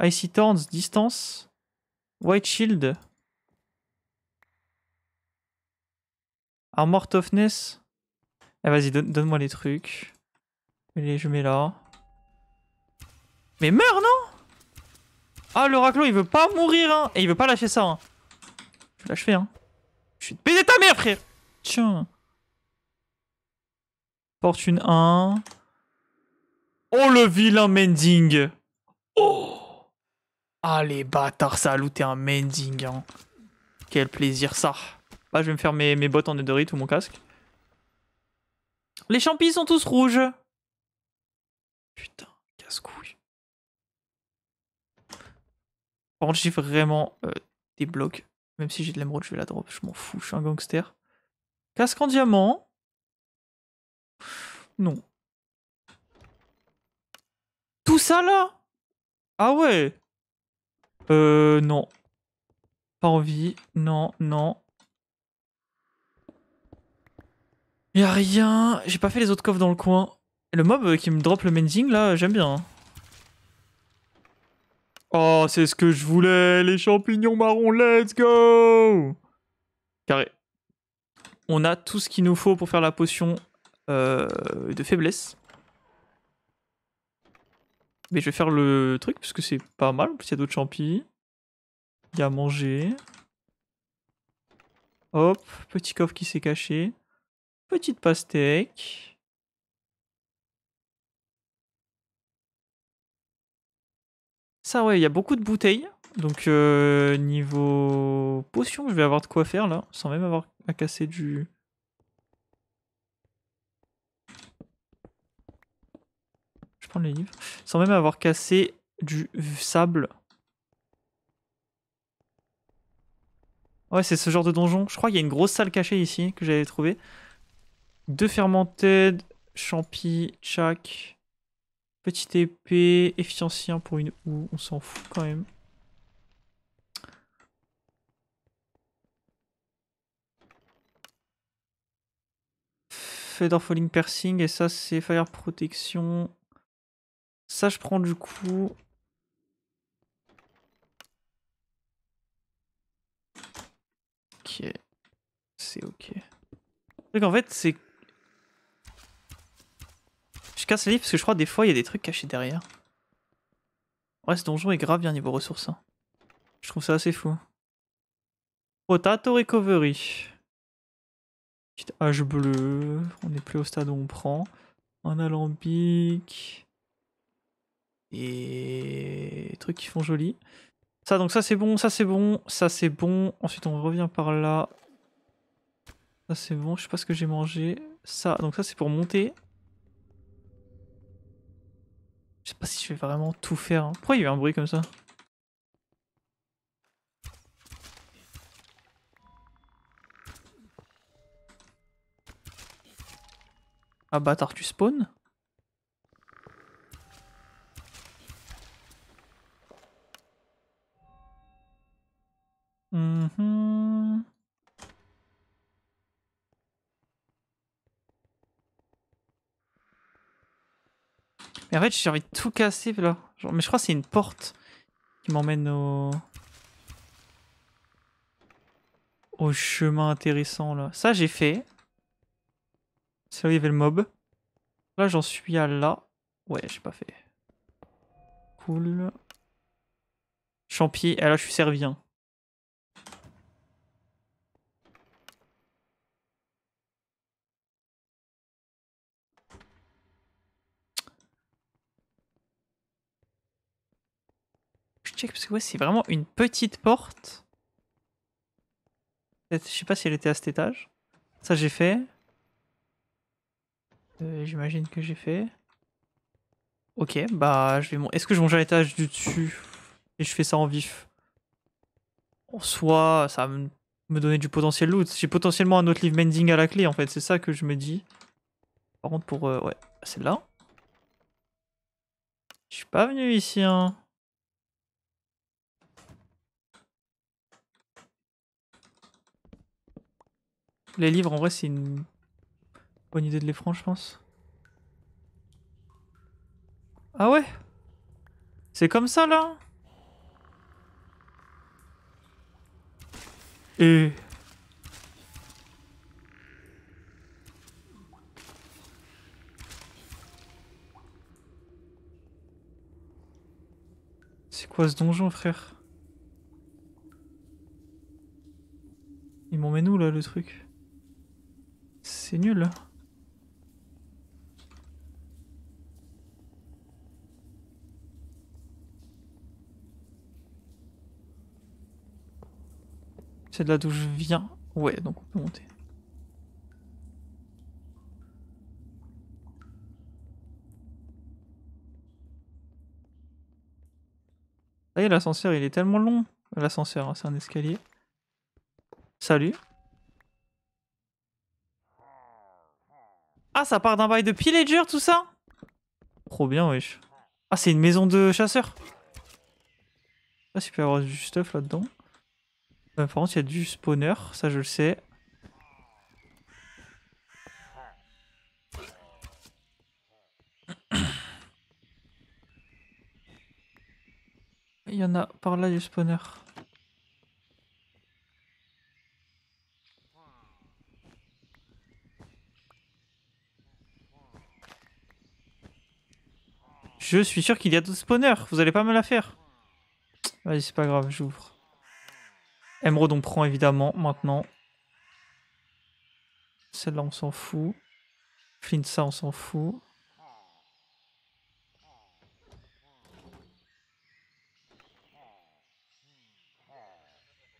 Icy Thorns, distance. White Shield. Armor Toughness. Eh vas-y, donne-moi les trucs. Mais je mets là. Mais meurs, non Ah, le raclo, il veut pas mourir, hein Et il veut pas lâcher ça, hein. Je vais lâcher hein. Je suis baiser ta mère, frère Tiens. Fortune 1. Oh, le vilain Mending Oh Ah, les bâtards, ça a looté un Mending, hein. Quel plaisir, ça Bah, je vais me faire mes, bottes en netherite ou mon casque. Les champignons sont tous rouges Putain, casse-couille. Par contre, j'ai vraiment euh, des blocs. Même si j'ai de l'émeraude, je vais la drop. Je m'en fous, je suis un gangster. Casque en diamant Non. Tout ça là Ah ouais Euh, non. Pas envie. Non, non. Y'a rien. J'ai pas fait les autres coffres dans le coin le mob euh, qui me drop le menzing là, j'aime bien. Hein. Oh, c'est ce que je voulais, les champignons marrons, let's go Carré. On a tout ce qu'il nous faut pour faire la potion euh, de faiblesse. Mais je vais faire le truc, parce que c'est pas mal, En plus, il y a d'autres champignons. Il y a à manger. Hop, petit coffre qui s'est caché. Petite pastèque. Ça, ouais, il y a beaucoup de bouteilles. Donc, euh, niveau potion, je vais avoir de quoi faire là, sans même avoir à casser du. Je prends les livres. Sans même avoir cassé du sable. Ouais, c'est ce genre de donjon. Je crois qu'il y a une grosse salle cachée ici que j'avais trouvée. Deux fermented, champi, Chuck. Petite épée, efficience pour une ou on s'en fout quand même. Feather Falling Piercing et ça c'est Fire Protection. Ça je prends du coup. Ok. C'est ok. en fait c'est je casse les livres parce que je crois des fois il y a des trucs cachés derrière. Ouais, ce donjon est grave bien niveau ressources. Hein. Je trouve ça assez fou. Potato Recovery. Petite hache bleue. On est plus au stade où on prend. Un alambic. Et trucs qui font joli. Ça, donc ça c'est bon, ça c'est bon, ça c'est bon. Ensuite on revient par là. Ça c'est bon, je sais pas ce que j'ai mangé. Ça, donc ça c'est pour monter. pas si je vais vraiment tout faire. Hein. Pourquoi il y a eu un bruit comme ça Ah bâtard, tu spawns en fait, j'ai envie de tout casser là. mais je crois que c'est une porte qui m'emmène au. chemin intéressant là. Ça, j'ai fait. C'est là où il y avait le mob. Là, j'en suis à là. Ouais, j'ai pas fait. Cool. Champier. et là, je suis servi. parce que ouais, c'est vraiment une petite porte. Je sais pas si elle était à cet étage. Ça, j'ai fait. Euh, j'imagine que j'ai fait. Ok, bah, je vais. Mon... Est-ce que je monte à l'étage du dessus et je fais ça en vif En soi, ça va me donner du potentiel loot. J'ai potentiellement un autre live mending à la clé en fait, c'est ça que je me dis. Par contre, pour. Euh, ouais, celle-là. Je suis pas venu ici, hein. Les livres, en vrai, c'est une bonne idée de les prendre, je pense. Ah ouais C'est comme ça, là Et... C'est quoi ce donjon, frère Il m'emmène où, là, le truc c'est nul. C'est de là d'où je viens. Ouais, donc on peut monter. Ça l'ascenseur, il est tellement long. L'ascenseur, hein, c'est un escalier. Salut. Ah, ça part d'un bail de pillager, tout ça Trop bien, wesh. Ah, c'est une maison de chasseur. Ah, s'il peut y avoir du stuff là-dedans. Euh, par contre, il y a du spawner, ça je le sais. Il y en a par là du spawner. Je suis sûr qu'il y a d'autres spawners. Vous allez pas me la faire. Vas-y, c'est pas grave, j'ouvre. Emerald, on prend évidemment maintenant. Celle-là, on s'en fout. Flint, ça, on s'en fout.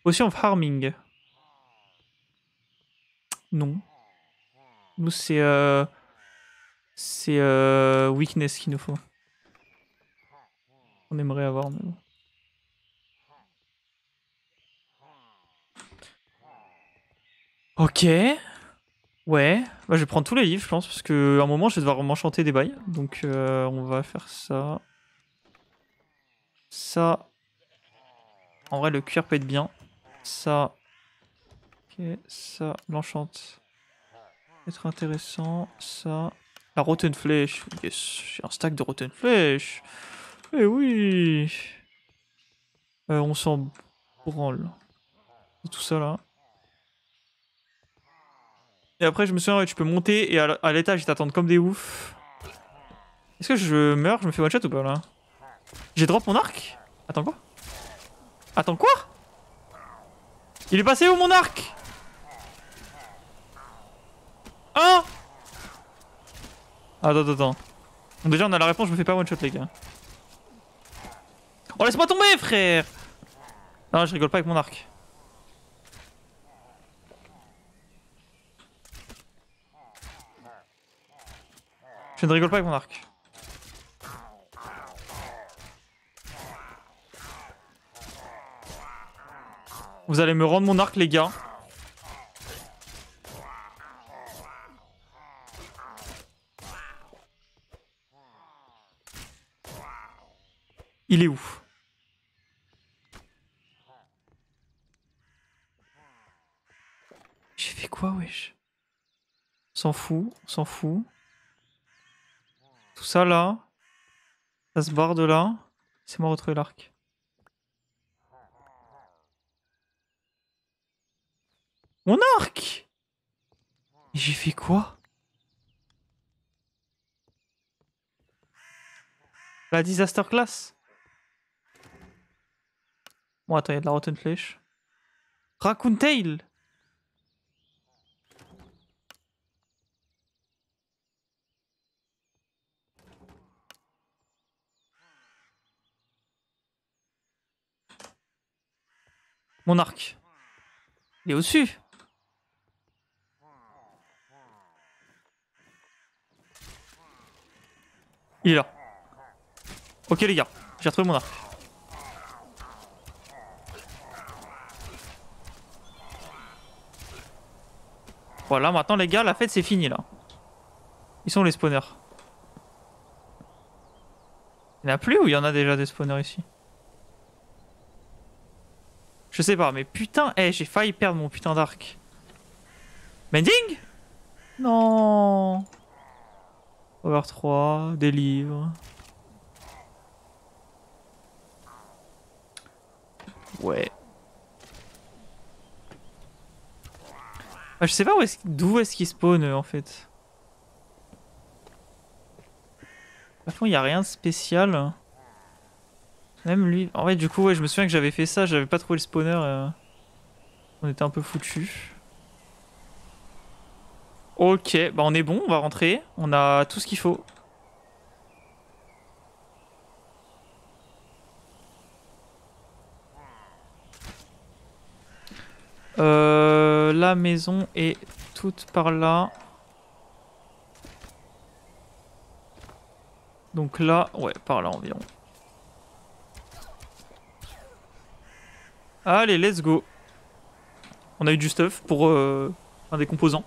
Potion en farming. Non. Nous, c'est... Euh, c'est euh, Weakness qu'il nous faut. On aimerait avoir. Mais Ok. Ouais. Bah, je vais prendre tous les livres, je pense, parce qu'à un moment, je vais devoir m'enchanter des bails. Donc, euh, on va faire ça. Ça. En vrai, le cuir peut être bien. Ça. Ok, ça. L'enchante. Être intéressant. Ça. La rotten flèche. Yes, j'ai un stack de rotten flèche. Eh oui euh, On s'en branle. Tout ça là. Et après, je me souviens, tu peux monter et à l'étage, ils t'attendent comme des oufs. Est-ce que je meurs Je me fais one shot ou pas là J'ai drop mon arc Attends quoi Attends quoi Il est passé où mon arc Hein Attends, attends, attends. déjà, on a la réponse, je me fais pas one shot les gars. Oh, laisse-moi tomber, frère Non, je rigole pas avec mon arc. Je ne rigole pas avec mon arc. Vous allez me rendre mon arc, les gars. Il est où quoi, wesh S'en fout, s'en fout. Tout ça là. Ça se barre de là. C'est moi retrouver l'arc. Mon arc J'ai fait quoi La disaster class Bon attends, de la rotten flèche. Raccoon tail Mon arc. Il est au-dessus. Il est là. Ok les gars, j'ai retrouvé mon arc. Voilà, maintenant les gars, la fête c'est fini là. Ils sont les spawners. Il n'y en a plus ou il y en a déjà des spawners ici je sais pas, mais putain, eh, j'ai failli perdre mon putain d'arc. Mending Non Over 3, des livres. Ouais. Ah, je sais pas d'où est-ce est qu'ils spawn euh, en fait. Par il n'y a rien de spécial. Même lui. En vrai, du coup, ouais, je me souviens que j'avais fait ça, j'avais pas trouvé le spawner. Euh. On était un peu foutu. Ok, bah on est bon, on va rentrer. On a tout ce qu'il faut. Euh, la maison est toute par là. Donc là, ouais, par là environ. Allez, let's go. On a eu du stuff pour euh, un des composants.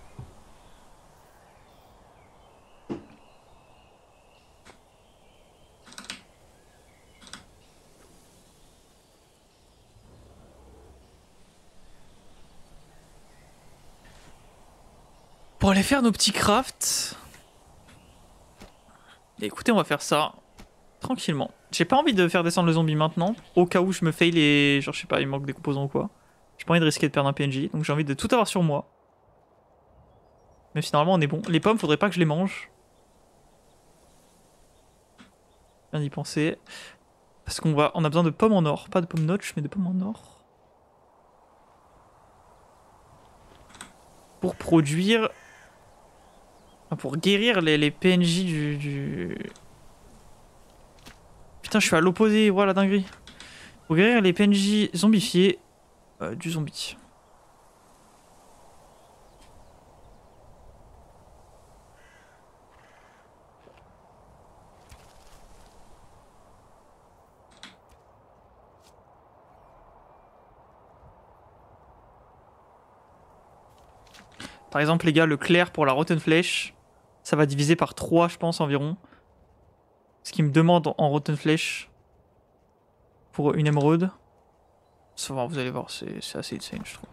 Pour aller faire nos petits crafts. écoutez, on va faire ça tranquillement. J'ai pas envie de faire descendre le zombie maintenant, au cas où je me fail les Genre, je sais pas, il manque des composants ou quoi. J'ai pas envie de risquer de perdre un PNJ, donc j'ai envie de tout avoir sur moi. Mais finalement on est bon. Les pommes, faudrait pas que je les mange. Bien y penser. Parce qu'on va, on a besoin de pommes en or. Pas de pommes notch, mais de pommes en or. Pour produire... Pour guérir les, les PNJ du... du... Putain, je suis à l'opposé. Voilà, dinguerie. Pour guérir les PNJ zombifiés euh, du zombie. Par exemple, les gars, le clair pour la Rotten Flèche, ça va diviser par 3, je pense, environ. Ce qu'il me demande en rotten flèche pour une émeraude. vous allez voir, c'est assez insane, je trouve.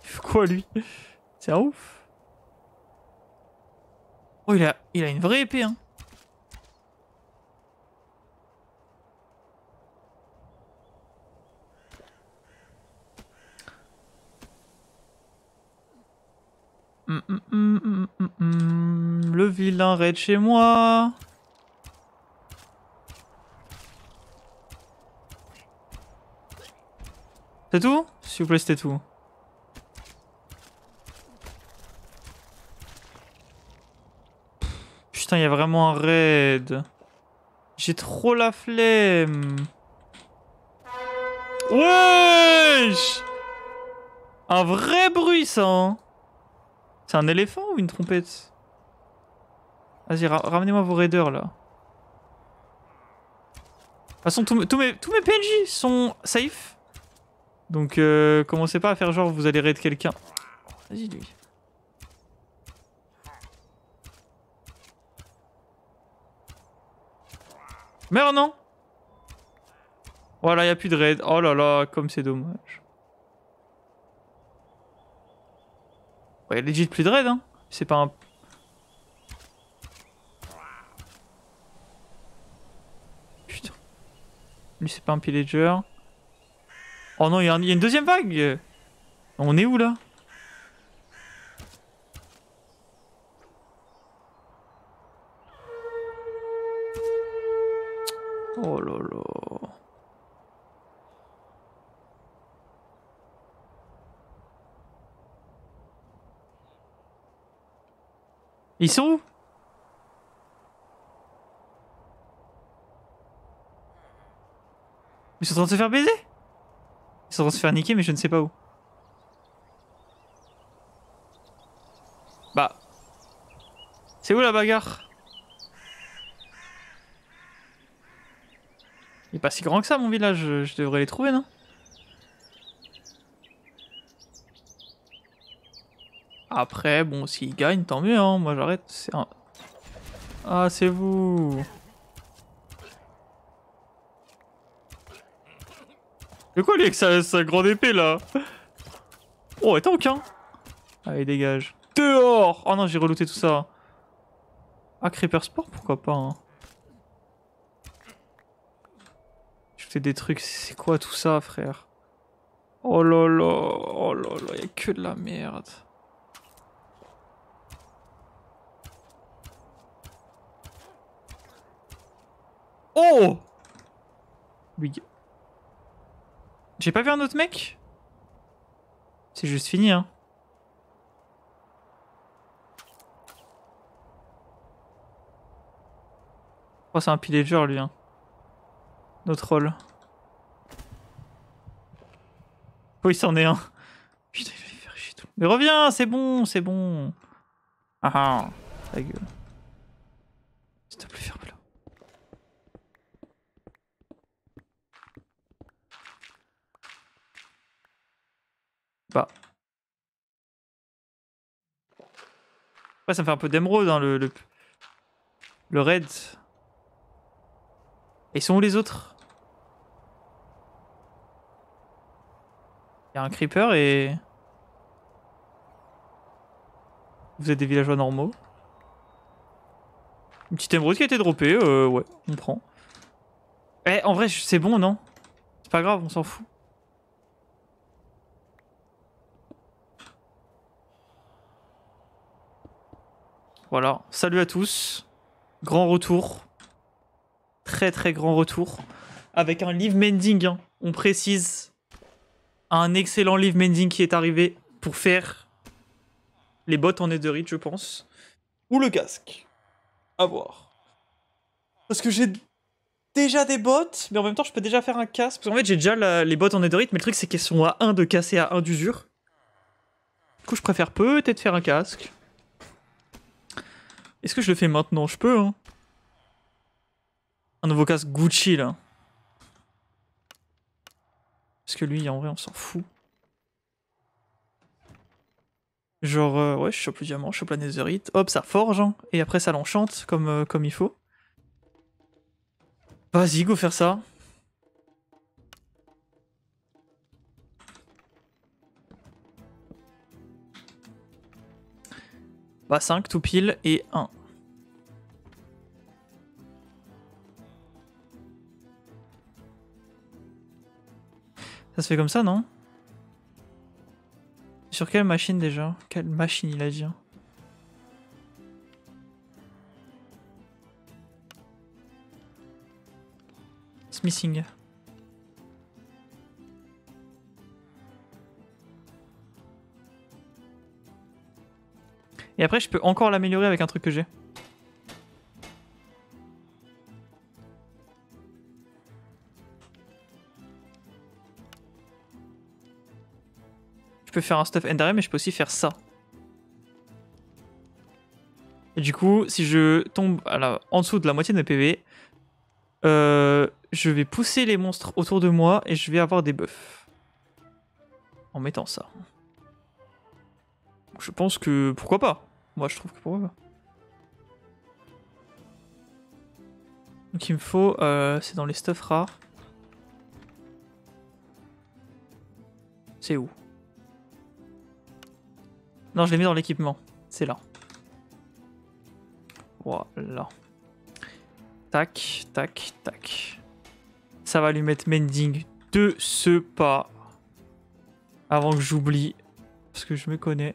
Il fait quoi, lui C'est un ouf. Oh, il a, il a une vraie épée, hein. Mm, mm, mm, le vilain raid chez moi. C'est tout S'il vous plaît, c'était tout. putain, il y a vraiment un raid. J'ai trop la flemme. Wesh Un vrai bruit, ça hein. C'est un éléphant ou une trompette Vas-y, ramenez-moi vos raiders là. De toute façon, tous mes, PNJ sont safe. Donc, euh, commencez pas à faire genre vous allez raid quelqu'un. Vas-y, lui. Merde non Voilà, y a plus de raid. Oh là là, comme c'est dommage. Ouais, bah, legit plus de raid, hein. C'est pas un... Putain. Lui, c'est pas un pillager. Oh non, il y, a une deuxième vague On est où, là Ils sont où Ils sont en train de se faire baiser Ils sont en train de se faire niquer, mais je ne sais pas où. Bah. C'est où la bagarre Il est pas si grand que ça, mon village. Je devrais les trouver, non Après, bon, s'il gagne, tant mieux, hein. Moi, j'arrête. Ah, c'est vous C'est quoi, lui, avec sa, grande épée, là Oh, et aucun hein. Allez, dégage. Dehors Oh non, j'ai relooté tout ça. Ah, Creeper Sport, pourquoi pas, hein. Je des trucs, c'est quoi tout ça, frère Oh là là, oh là là, y'a que de la merde. Oh J'ai pas vu un autre mec C'est juste fini, hein. Oh, c'est un pillager, lui, hein. Notre rôle. Oh, il s'en est un. Putain, il va faire tout. Mais reviens, c'est bon, c'est bon. Ah ah, ta gueule. S'il te plaît, ferme Ouais, ça me fait un peu d'émeraude, hein, le, le, raid. Et sont où les autres Il y a un creeper et... Vous êtes des villageois normaux. Une petite émeraude qui a été droppée, euh, ouais, on prend. Eh, en vrai, c'est bon, non C'est pas grave, on s'en fout. Voilà. Salut à tous. Grand retour. Très très grand retour. Avec un live mending, hein. on précise. Un excellent live mending qui est arrivé pour faire les bottes en netherite, je pense. Ou le casque. À voir. Parce que j'ai déjà des bottes, mais en même temps, je peux déjà faire un casque. Parce qu'en fait, j'ai déjà les bottes en netherite, mais le truc, c'est qu'elles sont à 1 de casser et à 1 d'usure. Du coup, je préfère peut-être faire un casque. Est-ce que je le fais maintenant Je peux, hein Un nouveau casque Gucci, là. Parce que lui, en vrai, on s'en fout. Genre, euh, ouais, je chope le diamant, je chope la netherite. Hop, ça forge, hein. Et après, ça l'enchante, comme, euh, comme il faut. Vas-y, go faire ça. 5 tout pile et 1. Ça se fait comme ça, non Sur quelle machine déjà Quelle machine il a dit hein Et après, je peux encore l'améliorer avec un truc que j'ai. Je peux faire un stuff Ender e, mais je peux aussi faire ça. Et du coup, si je tombe en dessous de la moitié de mes PV, euh, je vais pousser les monstres autour de moi et je vais avoir des buffs. En mettant ça. Je pense que pourquoi pas moi, je trouve que pour eux. Donc bah. il me faut, euh, c'est dans les stuff rares. C'est où Non, je l'ai mis dans l'équipement. C'est là. Voilà. Tac, tac, tac. Ça va lui mettre mending de ce pas. Avant que j'oublie. Parce que je me connais.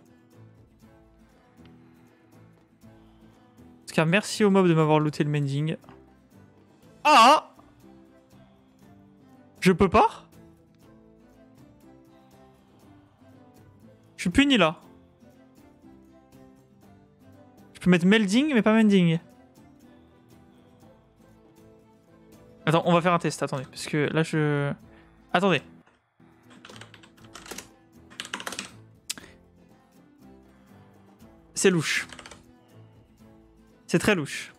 merci au mob de m'avoir looté le mending. Ah Je peux pas Je suis puni là. Je peux mettre melding mais pas mending. Attends, on va faire un test, attendez. Parce que là je... Attendez. C'est louche. C'est très louche.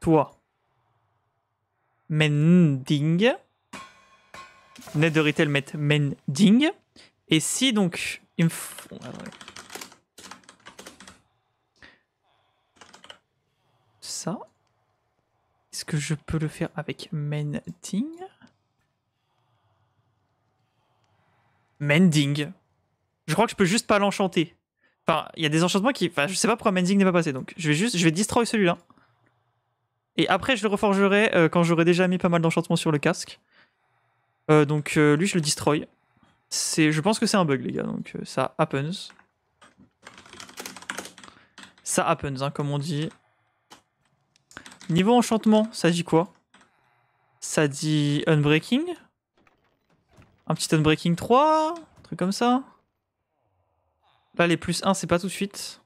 Toi. Mending. Net de retail met Mending. Et si donc... Il me Ça. Est-ce que je peux le faire avec Mending Mending. Je crois que je peux juste pas l'enchanter. Enfin, il y a des enchantements qui. Enfin, je sais pas pourquoi Mending n'est pas passé. Donc, je vais juste. Je vais destroy celui-là. Et après, je le reforgerai euh, quand j'aurai déjà mis pas mal d'enchantements sur le casque. Euh, donc, euh, lui, je le destroy. Je pense que c'est un bug, les gars. Donc, ça happens. Ça happens, hein, comme on dit. Niveau enchantement, ça dit quoi Ça dit Unbreaking un petit Unbreaking 3, un truc comme ça. Là, les plus 1, c'est pas tout de suite.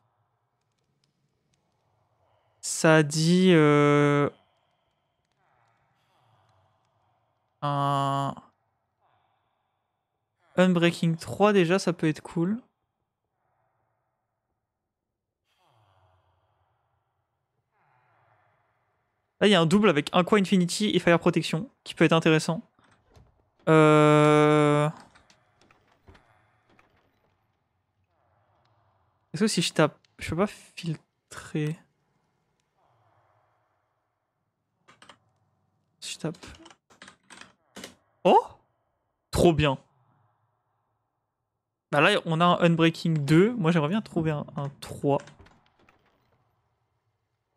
Ça dit... Euh, un... Unbreaking 3 déjà, ça peut être cool. Là, il y a un double avec un quoi Infinity et Fire Protection qui peut être intéressant. Euh... Est-ce que si je tape, je peux pas filtrer Si je tape... Oh Trop bien. Bah là, on a un Unbreaking 2. Moi, j'aimerais bien trouver un, un 3.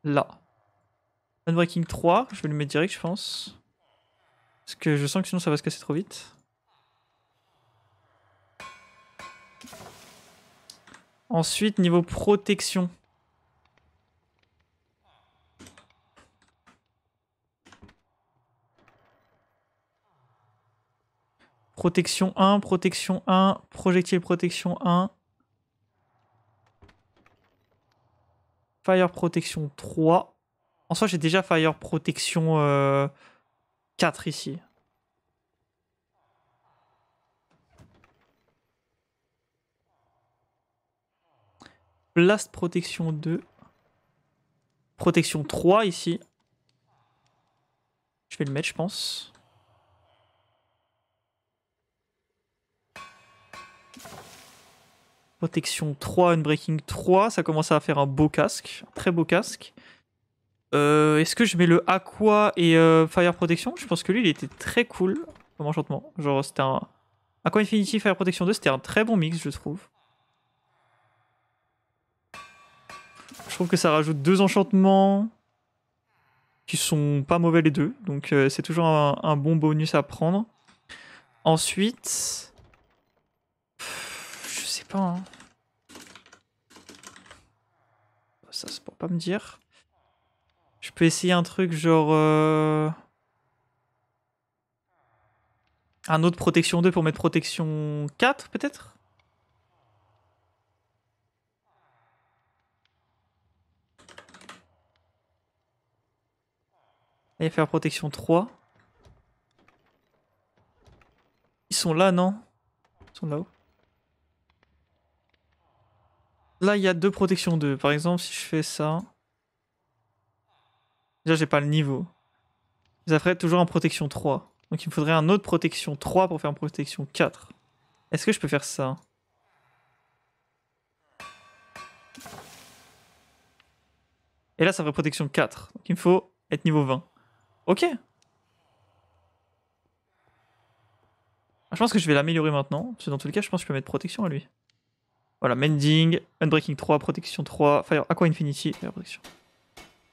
Là. Unbreaking 3, je vais le mettre direct, je pense. Parce que je sens que sinon ça va se casser trop vite. Ensuite, niveau protection. Protection 1, protection 1, projectile protection 1. Fire protection 3. En soi, j'ai déjà fire protection... Euh, 4 ici. Blast protection 2. Protection 3 ici. Je vais le mettre, je pense. Protection 3, breaking 3. Ça commence à faire un beau casque. Un très beau casque. Euh, est-ce que je mets le Aqua et euh, Fire Protection Je pense que lui, il était très cool comme enchantement. Genre, c'était un... Aqua Infinity Fire Protection 2, c'était un très bon mix, je trouve. Je trouve que ça rajoute deux enchantements qui sont pas mauvais les deux. Donc, euh, c'est toujours un, bon bonus à prendre. Ensuite... Je sais pas, hein. Ça, c'est pour pas me dire vais essayer un truc genre... Euh, un autre protection 2 pour mettre protection 4 peut-être Et faire protection 3. Ils sont là, non Ils sont là-haut. Là, il y a deux protections 2. Par exemple, si je fais ça... Déjà, j'ai pas le niveau. Ça ferait toujours en protection 3. Donc il me faudrait un autre protection 3 pour faire un protection 4. Est-ce que je peux faire ça Et là, ça ferait protection 4. Donc il me faut être niveau 20. Ok. Ah, je pense que je vais l'améliorer maintenant. Parce que dans tous les cas, je pense que je peux mettre protection à lui. Voilà, Mending, Unbreaking 3, Protection 3, Fire Aqua Infinity, Fire Protection.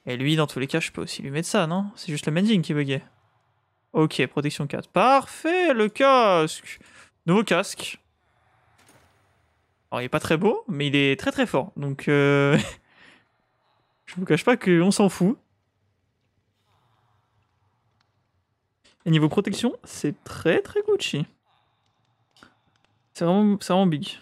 Et lui, dans tous les cas, je peux aussi lui mettre ça, non C'est juste le mending qui est Ok, protection 4. Parfait, le casque Nouveau casque. Alors, il est pas très beau, mais il est très très fort. Donc, euh... je vous cache pas qu'on s'en fout. Et niveau protection, c'est très très Gucci. C'est vraiment, vraiment big.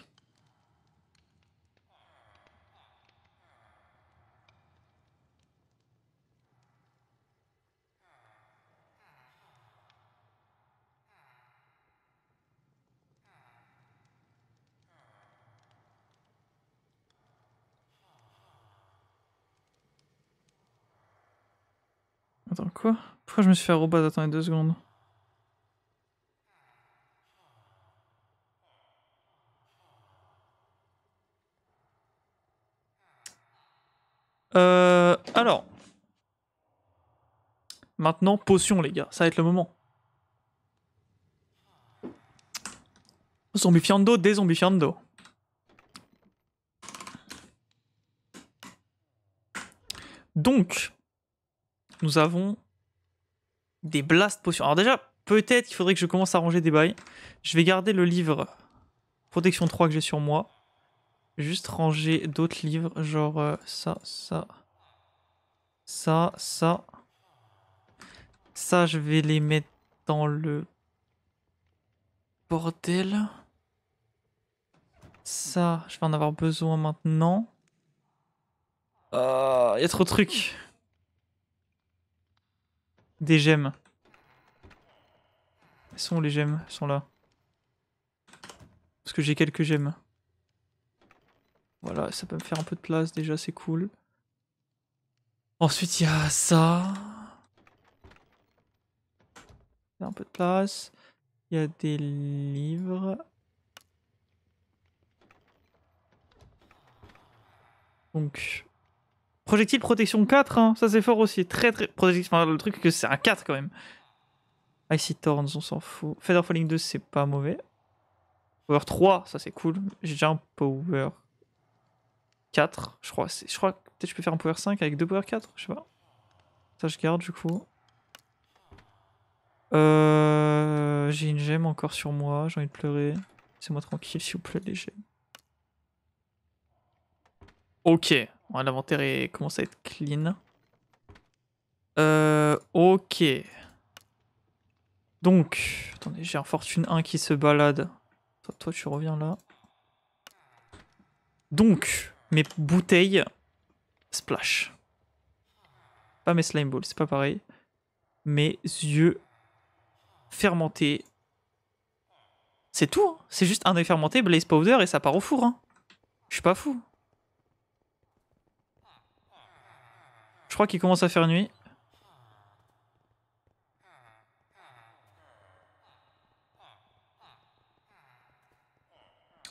Attends, quoi Pourquoi je me suis fait robot d'attendre deux secondes. Euh, alors. Maintenant, potion, les gars. Ça va être le moment. Zombifiando, dézombifiando. Donc, nous avons des blast potions. Alors déjà, peut-être qu'il faudrait que je commence à ranger des bails. Je vais garder le livre protection 3 que j'ai sur moi. Juste ranger d'autres livres, genre euh, ça, ça, ça, ça. Ça, je vais les mettre dans le bordel. Ça, je vais en avoir besoin maintenant. Ah, il y a trop de trucs. Des gemmes. Elles sont les gemmes Elles sont là. Parce que j'ai quelques gemmes. Voilà, ça peut me faire un peu de place déjà, c'est cool. Ensuite, il y a ça. Un peu de place. Il y a des livres. Donc, Projectile protection 4, hein, ça c'est fort aussi. Très très. Projectile, enfin, le truc que c'est un 4 quand même. Icy Thorns, on s'en fout. Feather Falling 2, c'est pas mauvais. Power 3, ça c'est cool. J'ai déjà un Power 4, je crois. Je crois peut-être je peux faire un Power 5 avec deux Power 4, je sais pas. Ça je garde du coup. Euh, j'ai une gemme encore sur moi, j'ai envie de pleurer. c'est moi tranquille s'il vous plaît les gemmes. Ok. L'inventaire est... commence à être clean. Euh, ok. Donc, attendez, j'ai un Fortune 1 qui se balade. Toi, tu reviens là. Donc, mes bouteilles splash. Pas mes slime balls, c'est pas pareil. Mes yeux fermentés. C'est tout, hein. c'est juste un œil fermenté, blaze powder et ça part au four. Hein. Je suis pas fou. crois qu'il commence à faire nuit.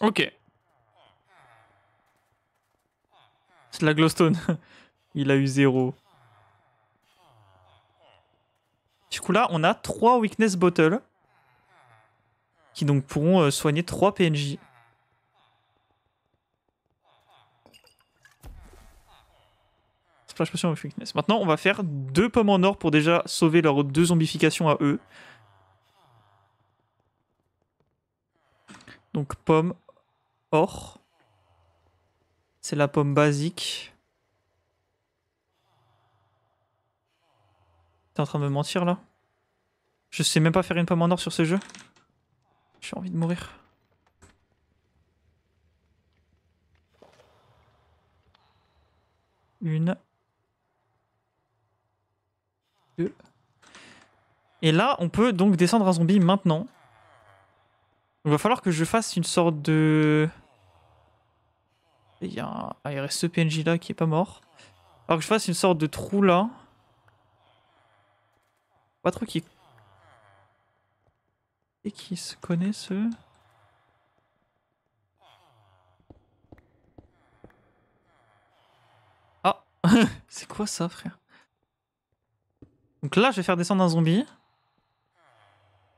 Ok. C'est la glowstone. Il a eu zéro. Du coup là, on a trois weakness bottles qui donc pourront euh, soigner trois PNJ. Maintenant, on va faire deux pommes en or pour déjà sauver leurs deux zombifications à eux. Donc pomme or. C'est la pomme basique. T'es en train de me mentir là Je sais même pas faire une pomme en or sur ce jeu. J'ai envie de mourir. Une, et là, on peut donc descendre un zombie maintenant. Il va falloir que je fasse une sorte de... Il y a un... Ah, reste ce PNJ là qui est pas mort. Alors que je fasse une sorte de trou là. Pas trop qui... Et qui se connaît ce... Ah C'est quoi ça frère donc là, je vais faire descendre un zombie.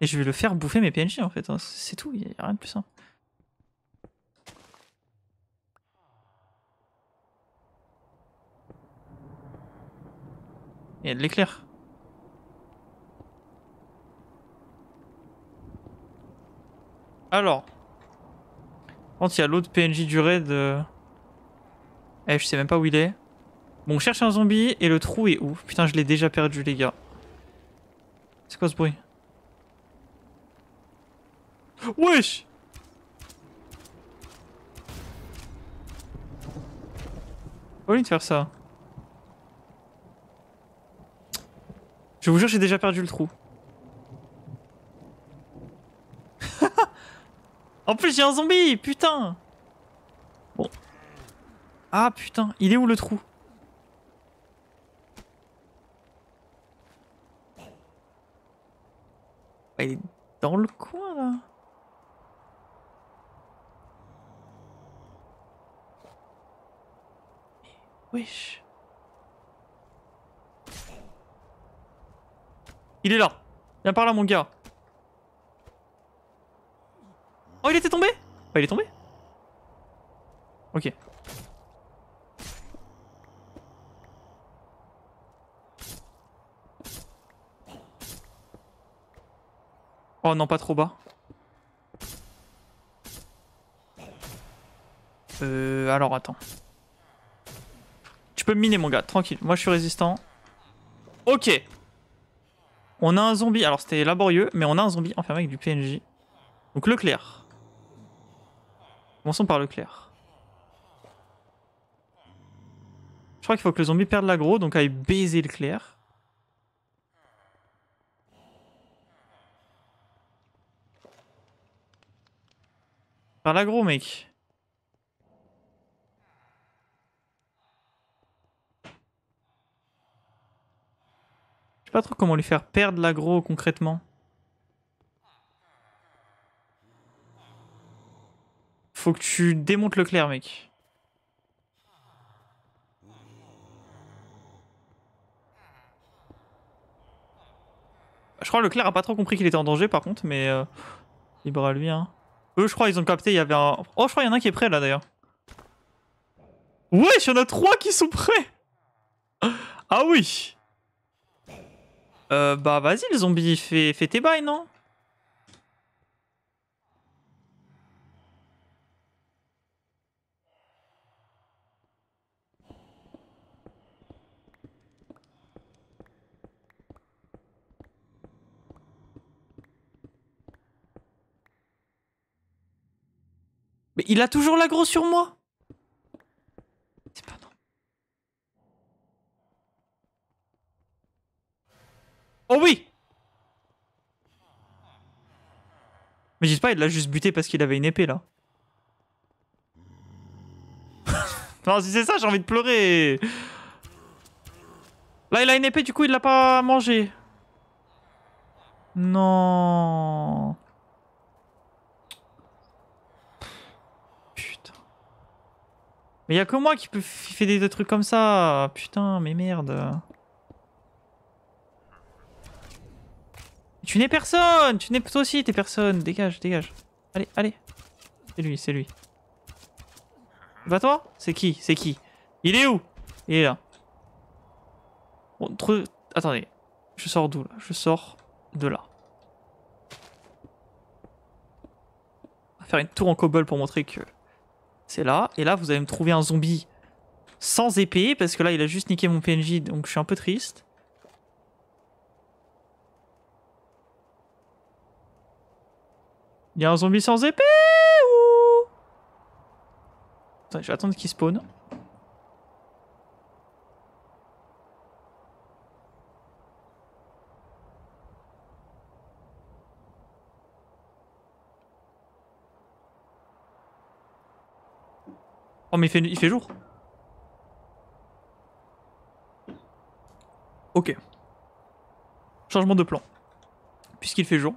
Et je vais le faire bouffer mes PNJ en fait. Hein. C'est tout, il a rien de plus simple. Il y a de l'éclair. Alors. Quand il y a l'autre PNJ du raid. Euh. Eh, je sais même pas où il est. Bon, on cherche un zombie et le trou est où Putain, je l'ai déjà perdu, les gars. C'est quoi ce bruit Wesh Pas de faire ça. Je vous jure, j'ai déjà perdu le trou. en plus, j'ai un zombie Putain Bon. Ah, putain. Il est où, le trou Il est dans le coin là. Wesh. Il est là. Viens par là mon gars. Oh il était tombé Bah il est tombé Ok. Oh non, pas trop bas. Euh, alors attends. Tu peux me miner mon gars, tranquille. Moi je suis résistant. Ok. On a un zombie. Alors c'était laborieux, mais on a un zombie enfermé avec du PNJ. Donc le clair Commençons par le clair Je crois qu'il faut que le zombie perde l'aggro, donc allez baiser le clair Par l'agro, mec. Je sais pas trop comment lui faire perdre l'agro concrètement. Faut que tu démontes le clair, mec. Je crois le clair a pas trop compris qu'il était en danger par contre, mais euh, libre à lui. Hein. Eux, je crois, ils ont capté. Il y avait un. Oh, je crois, il y en a un qui est prêt là d'ailleurs. Wesh, il y en a trois qui sont prêts. Ah oui. Euh, bah, vas-y, les zombies fais, fais tes bails, non il a toujours l'aggro sur moi C'est pas Oh oui Mais j'espère il l'a juste buté parce qu'il avait une épée là. non, si c'est ça, j'ai envie de pleurer. Là, il a une épée, du coup, il l'a pas mangé. Non. Mais il a que moi qui peut fait des trucs comme ça. Putain, mais merde. Tu n'es personne Tu n'es toi aussi, t'es personne. Dégage, dégage. Allez, allez. C'est lui, c'est lui. Va toi C'est qui C'est qui Il est où Il est là. Attendez. Je sors d'où là Je sors de là. On va faire une tour en cobble pour montrer que... C'est là. Et là, vous allez me trouver un zombie sans épée, parce que là, il a juste niqué mon PNJ, donc je suis un peu triste. Il y a un zombie sans épée je vais attendre qu'il spawn. Oh mais il fait, jour Ok. Changement de plan. Puisqu'il fait jour,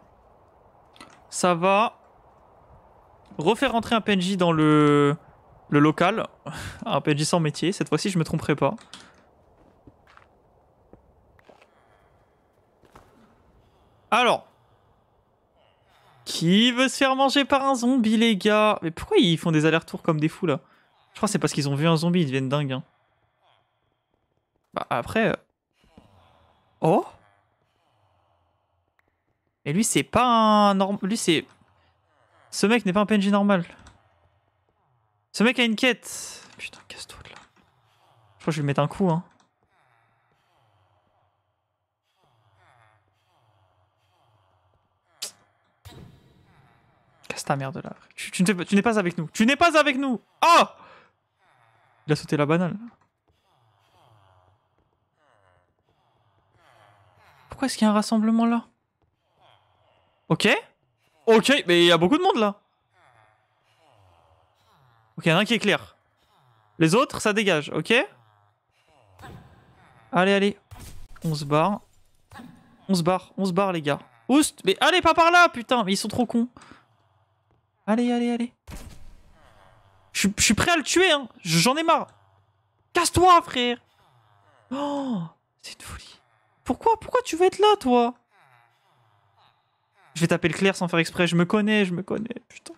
ça va refaire rentrer un PNJ dans le, le local. un PNJ sans métier, cette fois-ci je me tromperai pas. Alors, qui veut se faire manger par un zombie, les gars Mais pourquoi ils font des allers-retours comme des fous, là je crois que c'est parce qu'ils ont vu un zombie, ils deviennent dingues. Hein. Bah après... Euh, oh Et lui c'est pas un... normal... Lui c'est... Ce mec n'est pas un PNJ normal. Ce mec a une quête Putain, casse-toi de là. Je crois que je vais lui mettre un coup, hein. Casse ta merde là. Tu, tu n'es pas avec nous. Tu n'es pas avec nous Oh il a sauté la banane. Pourquoi est-ce qu'il y a un rassemblement là Ok. Ok, mais il y a beaucoup de monde là. Ok, il y en a un qui est clair. Les autres, ça dégage, ok Allez, allez. On se barre. On se barre, on se barre les gars. Oust Mais allez, pas par là, putain Mais ils sont trop cons. Allez, allez, allez. Je, suis prêt à le tuer, hein. J'en ai marre. Casse-toi, frère. Oh, c'est une folie. Pourquoi Pourquoi tu veux être là, toi Je vais taper le clair sans faire exprès. Je me connais, je me connais. Putain.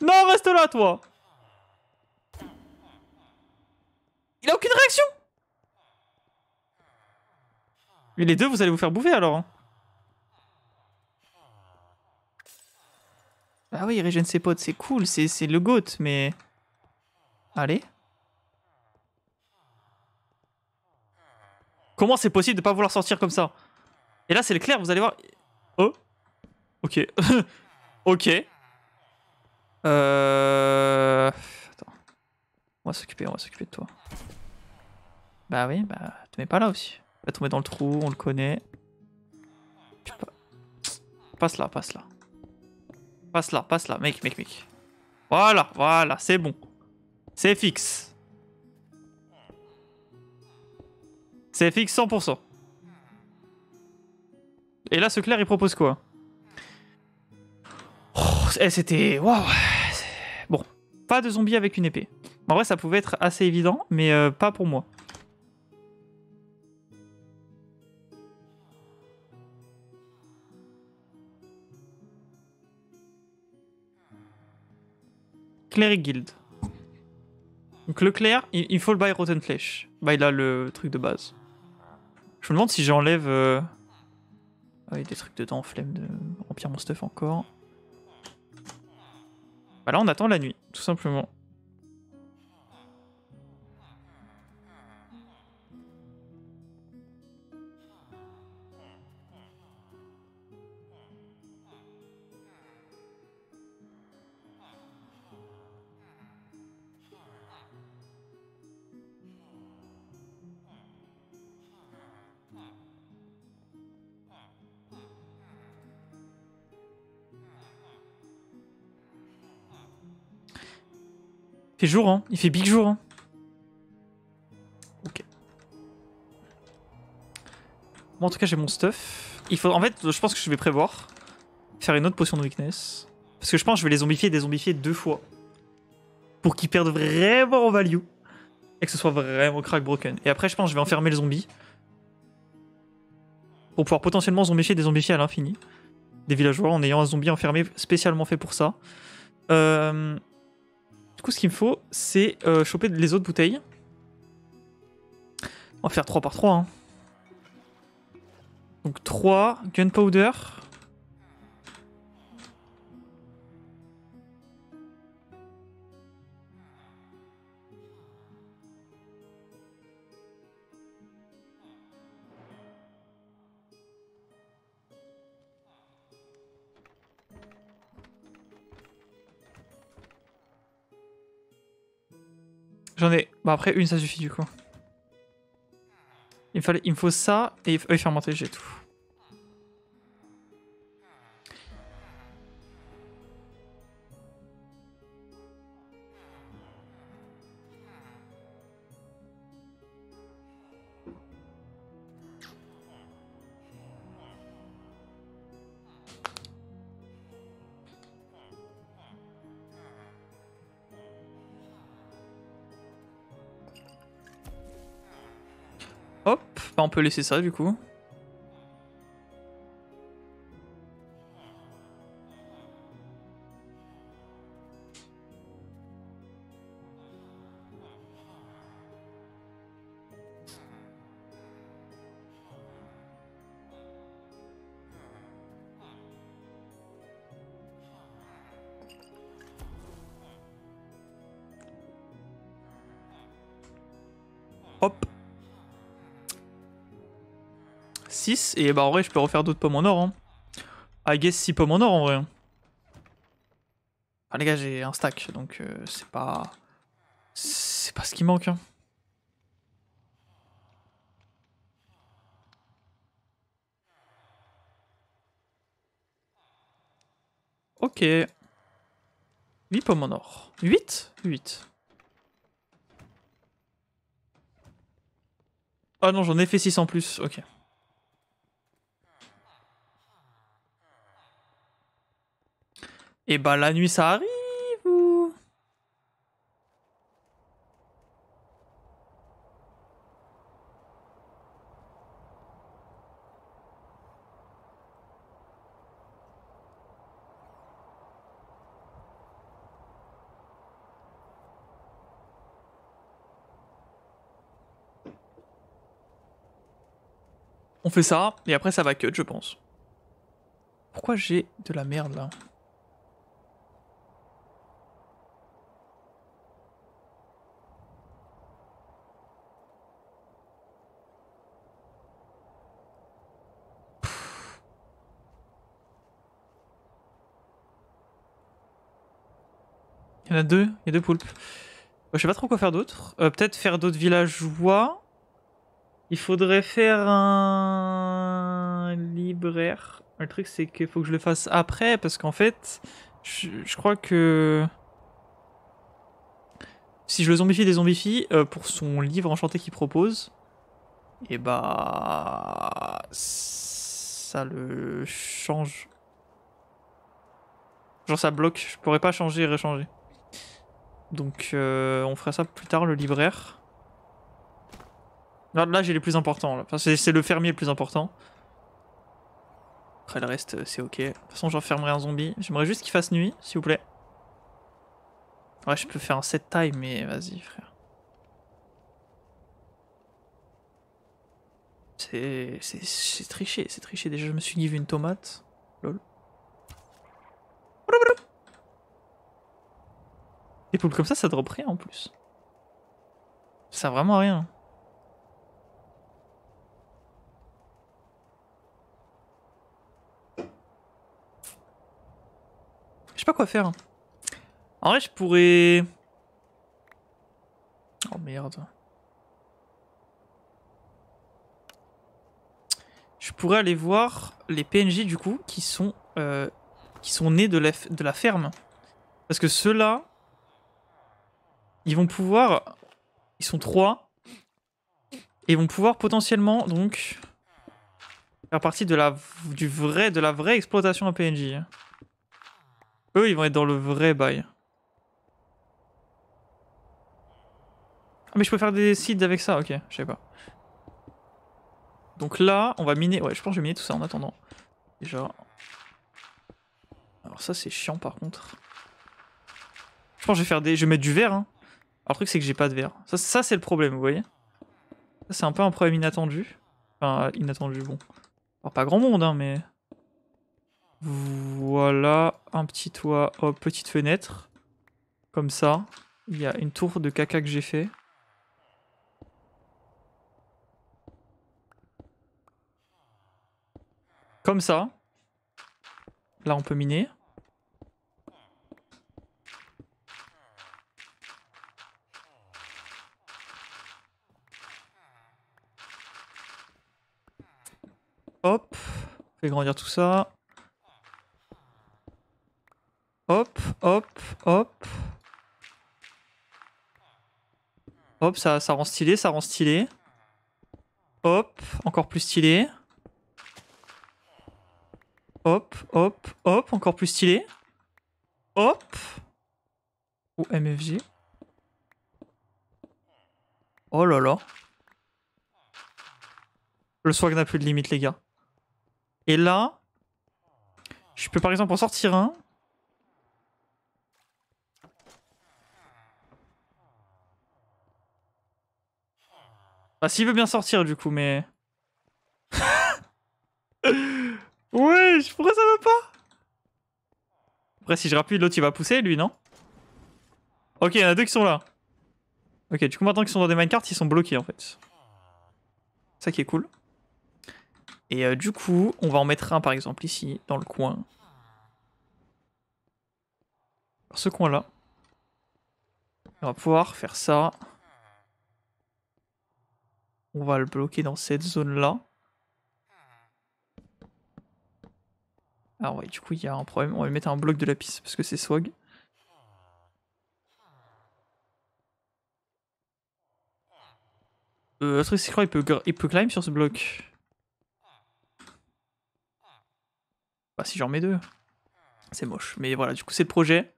Non, reste là, toi. Il a aucune réaction. Mais les deux, vous allez vous faire bouffer, alors. Hein. Ah oui, il régène ses potes, c'est cool, c'est le GOAT, mais... Allez. Comment c'est possible de pas vouloir sortir comme ça Et là, c'est le clair, vous allez voir. Oh Ok. ok. Euh... Attends. On va s'occuper, on va s'occuper de toi. Bah oui, bah te mets pas là aussi. On va tomber dans le trou, on le connaît. Passe là, passe là. Passe là, passe là, mec, mec, mec. Voilà, voilà, c'est bon. C'est fixe. C'est fixe 100%. Et là, ce clair, il propose quoi oh, eh, C'était... Waouh Bon, pas de zombie avec une épée. En vrai, ça pouvait être assez évident, mais euh, pas pour moi. Cleric Guild. Donc le Clair, il faut le buy Rotten Flesh. Bah, il a le truc de base. Je me demande si j'enlève. Euh... Ah, il y a des trucs dedans, flemme de remplir mon stuff encore. Bah là, on attend la nuit, tout simplement. jour, hein Il fait big jour, hein Ok. Moi, en tout cas, j'ai mon stuff. Il faut... En fait, je pense que je vais prévoir faire une autre potion de weakness. Parce que je pense que je vais les zombifier et les zombifier deux fois. Pour qu'ils perdent vraiment en value. Et que ce soit vraiment crack broken. Et après, je pense que je vais enfermer le zombie. Pour pouvoir potentiellement zombifier des zombifier à l'infini. Des villageois en ayant un zombie enfermé spécialement fait pour ça. Euh, coup, ce qu'il me faut, c'est euh, choper les autres bouteilles. On va faire 3 par 3. Hein. Donc 3, gunpowder. J'en ai. Bon bah, après, une, ça suffit du coup. Il me, fallait... il faut ça et œil fermenté, j'ai tout. on peut laisser ça du coup. 6. Et bah en vrai, je peux refaire d'autres pommes en or. Hein. I guess 6 pommes en or en vrai. Ah les gars, j'ai un stack, donc euh, c'est pas... C'est pas ce qui manque. Hein. Ok. 8 pommes en or. 8 8. Ah non, j'en ai fait 6 en plus, ok. Et eh bah ben, la nuit ça arrive On fait ça, et après ça va cut, je pense. Pourquoi j'ai de la merde là il y en a deux. Il y a deux poulpes. Je sais pas trop quoi faire d'autre. Euh, peut-être faire d'autres villageois. Il faudrait faire un libraire. Le truc, c'est qu'il faut que je le fasse après, parce qu'en fait, je, crois que... Si je le zombifie des zombifies, euh, pour son livre enchanté qu'il propose, et eh bah... Ça le change. Genre ça bloque, je pourrais pas changer et réchanger. Donc euh, on fera ça plus tard, le libraire. Là, j'ai les plus importants. c'est le fermier le plus important. Après le reste, euh, c'est ok. De toute façon, j'enfermerai un zombie. J'aimerais juste qu'il fasse nuit, s'il vous plaît. Ouais, je peux faire un set time, mais vas-y, frère. C'est triché, c'est triché. Déjà, je me suis givé une tomate. Lol. Et comme ça, ça drop rien en plus. Ça vraiment rien. Je sais pas quoi faire. Hein. En vrai, je pourrais... Oh merde. Je pourrais aller voir les PNJ du coup qui sont, euh, qui sont nés de de la ferme. Parce que ceux-là, ils vont pouvoir... Ils sont trois. ils vont pouvoir potentiellement, donc, faire partie de la, du vrai, de la vraie exploitation à PNJ. Eux, ils vont être dans le vrai bail. Ah, mais je peux faire des seeds avec ça, ok, je sais pas. Donc là, on va miner... Ouais, je pense que je vais miner tout ça en attendant. Déjà... Alors ça, c'est chiant par contre. Je pense que je vais faire des... Je vais mettre du verre, hein. Alors, le truc, c'est que j'ai pas de verre. Ça, ça c'est le problème, vous voyez c'est un peu un problème inattendu. Enfin, inattendu, bon. Alors, pas grand monde, hein, mais... Voilà, un petit toit, hop, petite fenêtre. Comme ça. Il y a une tour de caca que j'ai fait. Comme ça. Là, on peut miner. grandir tout ça. Hop, hop, hop. Hop, ça, ça rend stylé, ça rend stylé. Hop, encore plus stylé. Hop, hop, hop, encore plus stylé. Hop. Ou MFG. Oh là là. Le swag n'a plus de limite, les gars. Et là, je peux par exemple en sortir un. Ah, s'il veut bien sortir du coup, mais... ouais, pourquoi ça va pas Après, si je rappuie, l'autre il va pousser, lui, non Ok, il y en a deux qui sont là. Ok, du coup, maintenant qu'ils sont dans des minecarts, ils sont bloqués en fait. Ça qui est cool. Et euh, du coup, on va en mettre un par exemple ici, dans le coin. Ce coin-là. On va pouvoir faire ça. On va le bloquer dans cette zone-là. Ah ouais, du coup, il y a un problème. On va mettre un bloc de lapis parce que c'est swag. Euh, il peut, il peut climb sur ce bloc. Bah, si j'en mets deux, c'est moche. Mais voilà, du coup, c'est le projet.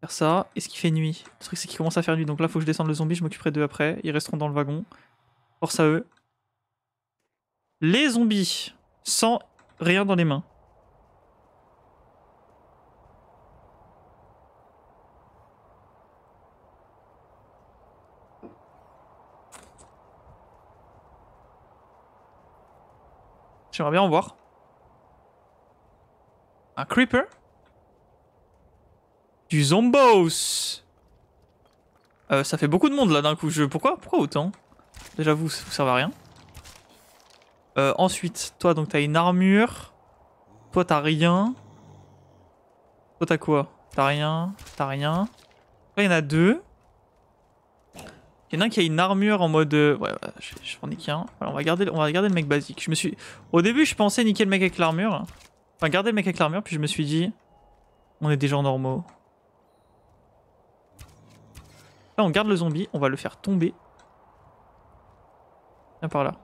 Faire ça. et ce qui fait nuit Le truc, c'est qu'il commence à faire nuit. Donc là, faut que je descende le zombie. Je m'occuperai d'eux après. Ils resteront dans le wagon. Force à eux. Les zombies. Sans rien dans les mains. J'aimerais bien en voir. Un creeper Du zombos euh, Ça fait beaucoup de monde là d'un coup. Je... Pourquoi Pourquoi autant Déjà vous, vous servez à rien. Euh, ensuite, toi donc t'as une armure. Toi t'as rien. Toi t'as quoi T'as rien, t'as rien. Après il y en a deux. Il y en a un qui a une armure en mode... Euh, ouais, je, vais qu'un. Hein. on, va on va garder le mec basique. Je me suis... Au début je pensais niquer le mec avec l'armure. Enfin, regardez le mec avec l'armure, puis je me suis dit, on est des gens normaux. Là, on garde le zombie, on va le faire tomber. Viens par là.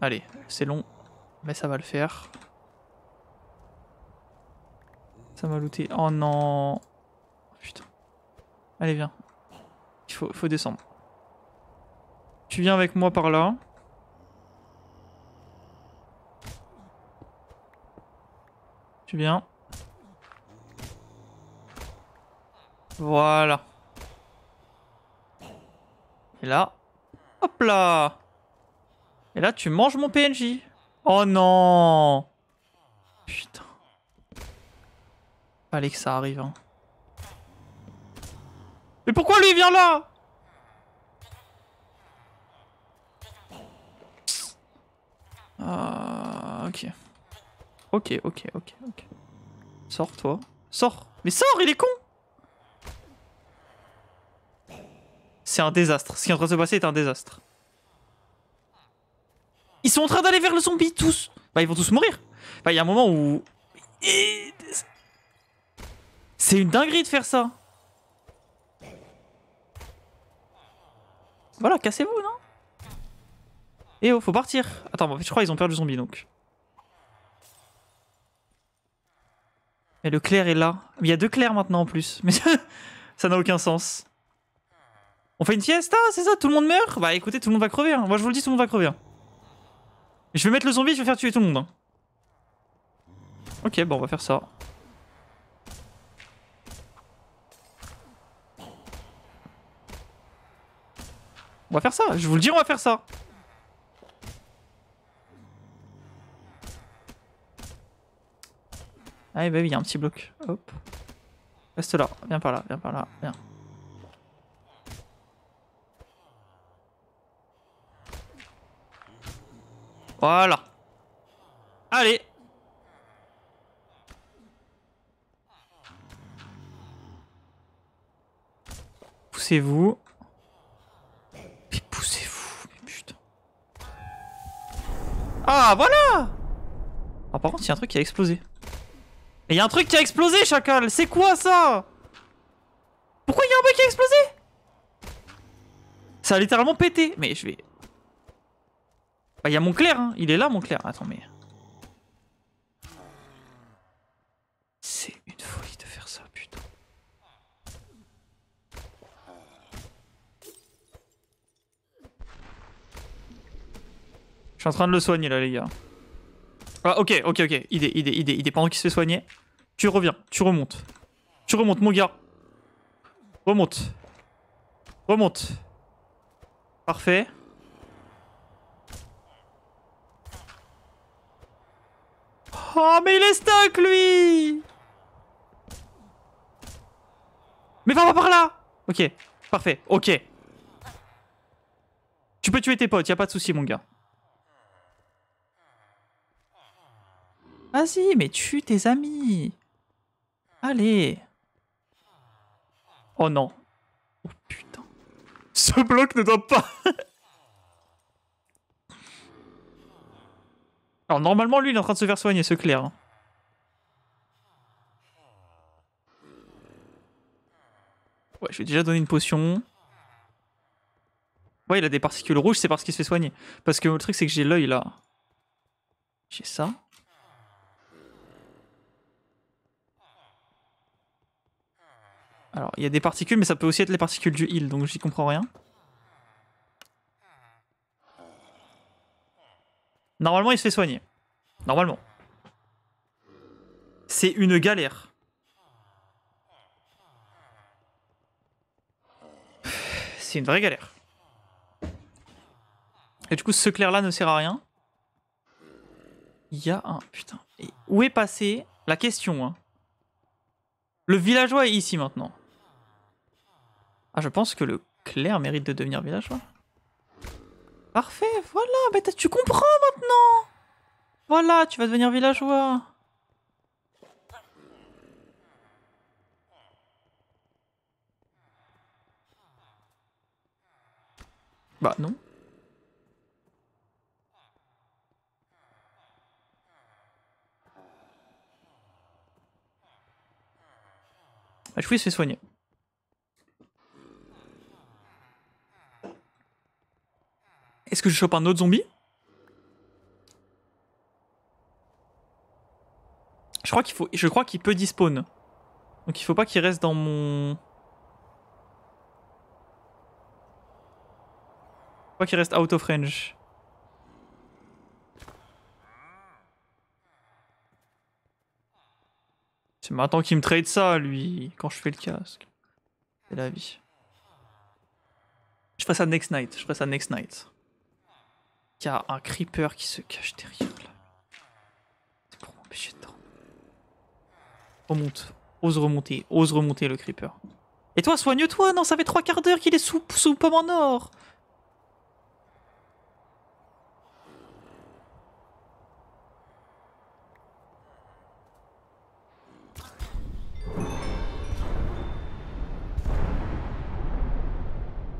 Allez, c'est long, mais ça va le faire. Ça m'a looté. Oh non. Oh, putain. Allez, viens. Il faut descendre. Tu viens avec moi par là. bien. Voilà. Et là. Hop là Et là, tu manges mon PNJ. Oh non Putain. Fallait que ça arrive. Hein. Mais pourquoi lui vient là ah, ok. Ok, ok, ok, ok. Sors, toi. Sors Mais sors, il est con C'est un désastre. Ce qui est en train de se passer est un désastre. Ils sont en train d'aller vers le zombie, tous Bah, ils vont tous mourir Bah, il y a un moment où... C'est une dinguerie de faire ça Voilà, cassez-vous, non Eh oh, faut partir Attends, je crois qu'ils ont perdu le zombie, donc. Mais le clair est là. Il y a deux clairs maintenant en plus. Mais ça n'a aucun sens. On fait une sieste, c'est ça Tout le monde meurt Bah écoutez, tout le monde va crever. Hein. Moi je vous le dis, tout le monde va crever. Hein. Je vais mettre le zombie, je vais faire tuer tout le monde. Hein. Ok, bon, on va faire ça. On va faire ça, je vous le dis, on va faire ça. Ah bah oui, il y a un petit bloc. Hop. Reste là, viens par là, viens par là, viens. Voilà. Allez Poussez-vous. Mais poussez-vous, mais putain. Ah, voilà Ah, par contre, il y un truc qui a explosé. Il y un truc qui a explosé, chacal C'est quoi ça Pourquoi y a un bug qui a explosé Ça a littéralement pété. Mais je vais... Bah y a mon clair, hein. Il est là, mon clair. Attends, mais... C'est une folie de faire ça, putain. Je suis en train de le soigner, là, les gars. Ah, ok, ok, ok. Idée, idée, idée, idée. Pendant qu'il se fait soigner... Tu reviens, tu remontes. Tu remontes, mon gars. Remonte. Remonte. Parfait. Oh, mais il est stuck, lui Mais va pas par là Ok, parfait, ok. Tu peux tuer tes potes, y a pas de souci, mon gars. Vas-y, mais tue tes amis Allez Oh non Oh putain Ce bloc ne doit pas Alors normalement lui il est en train de se faire soigner ce clair. Hein. Ouais je vais déjà donner une potion. Ouais il a des particules rouges c'est parce qu'il se fait soigner. Parce que le truc c'est que j'ai l'œil là. J'ai ça. Alors, il y a des particules, mais ça peut aussi être les particules du heal, donc j'y comprends rien. Normalement, il se fait soigner. Normalement. C'est une galère. C'est une vraie galère. Et du coup, ce clair-là ne sert à rien. Il y a un... Putain. Et où est passée la question hein Le villageois est ici maintenant. Ah, je pense que le clair mérite de devenir villageois. Parfait, voilà, bah tu comprends maintenant Voilà, tu vas devenir villageois Bah non. Bah, je se soigner. Est-ce que je chope un autre zombie Je crois qu'il faut. Je crois qu'il peut dispawn. Donc il faut pas qu'il reste dans mon. Faut pas qu'il reste out of range. C'est maintenant qu'il me trade ça, lui, quand je fais le casque. C'est la vie. Je ferai ça next night. Je ferai ça next night y a un creeper qui se cache derrière là. C'est pour m'empêcher de Remonte. Ose remonter. Ose remonter le creeper. Et toi, soigne-toi Non, ça fait trois quarts d'heure qu'il est sous, sous pomme en or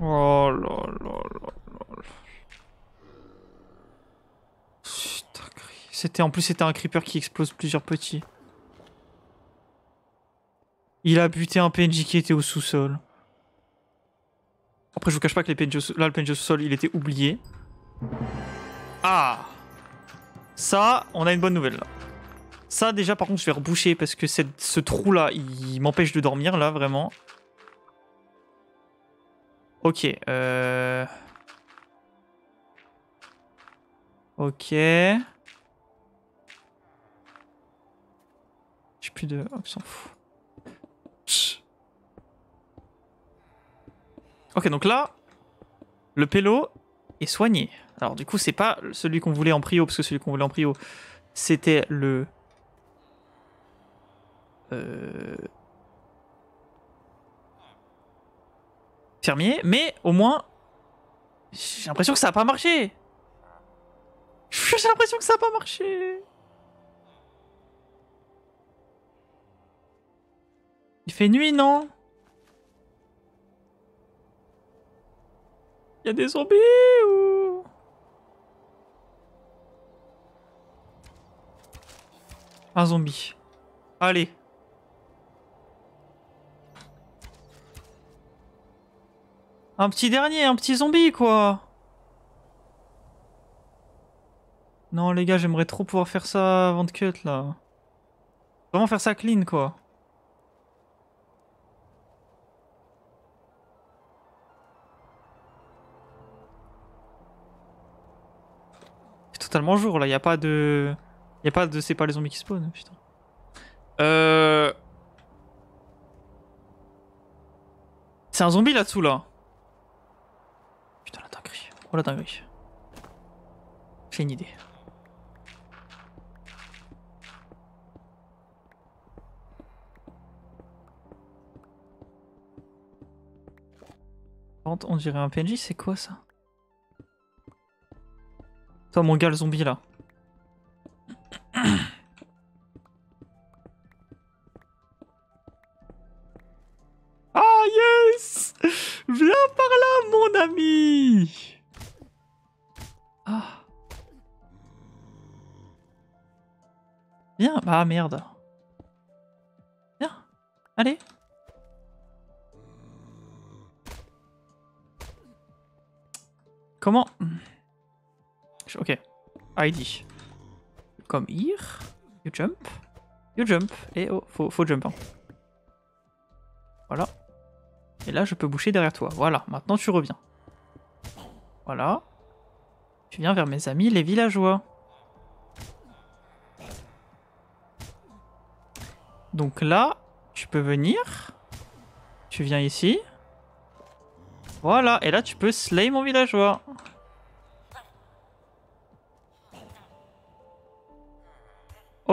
Oh là là. en plus c'était un creeper qui explose plusieurs petits. Il a buté un PNJ qui était au sous-sol. Après je vous cache pas que les PNJ là le PNJ sous-sol il était oublié. Ah Ça, on a une bonne nouvelle là. Ça déjà par contre je vais reboucher parce que ce trou là il m'empêche de dormir là vraiment. Ok. Euh... Ok. plus de... Oh, ok, donc là, le pélo est soigné. Alors du coup, c'est pas celui qu'on voulait en prio, parce que celui qu'on voulait en prio, c'était le... Euh... Fermier, mais au moins, j'ai l'impression que ça a pas marché. J'ai l'impression que ça a pas marché. fait nuit, non Il y a des zombies ou... Un zombie. Allez. Un petit dernier, un petit zombie, quoi. Non, les gars, j'aimerais trop pouvoir faire ça avant de cut, là. Vraiment faire ça clean, quoi. totalement jour là, y a pas de. Y a pas de. C'est pas les zombies qui spawnent, putain. Euh. C'est un zombie là-dessous là. Putain, la dinguerie. Oh la dinguerie. J'ai une idée. On dirait un PNJ, c'est quoi ça toi, mon gars, le zombie, là. Ah, yes Viens par là, mon ami ah. Viens, bah merde. Viens, allez. Comment ok. ID. Comme here. You jump. You jump. Et oh, faut, jump. Hein. Voilà. Et là, je peux boucher derrière toi. Voilà, maintenant tu reviens. Voilà. Tu viens vers mes amis, les villageois. Donc là, tu peux venir. Tu viens ici. Voilà, et là tu peux slay mon villageois.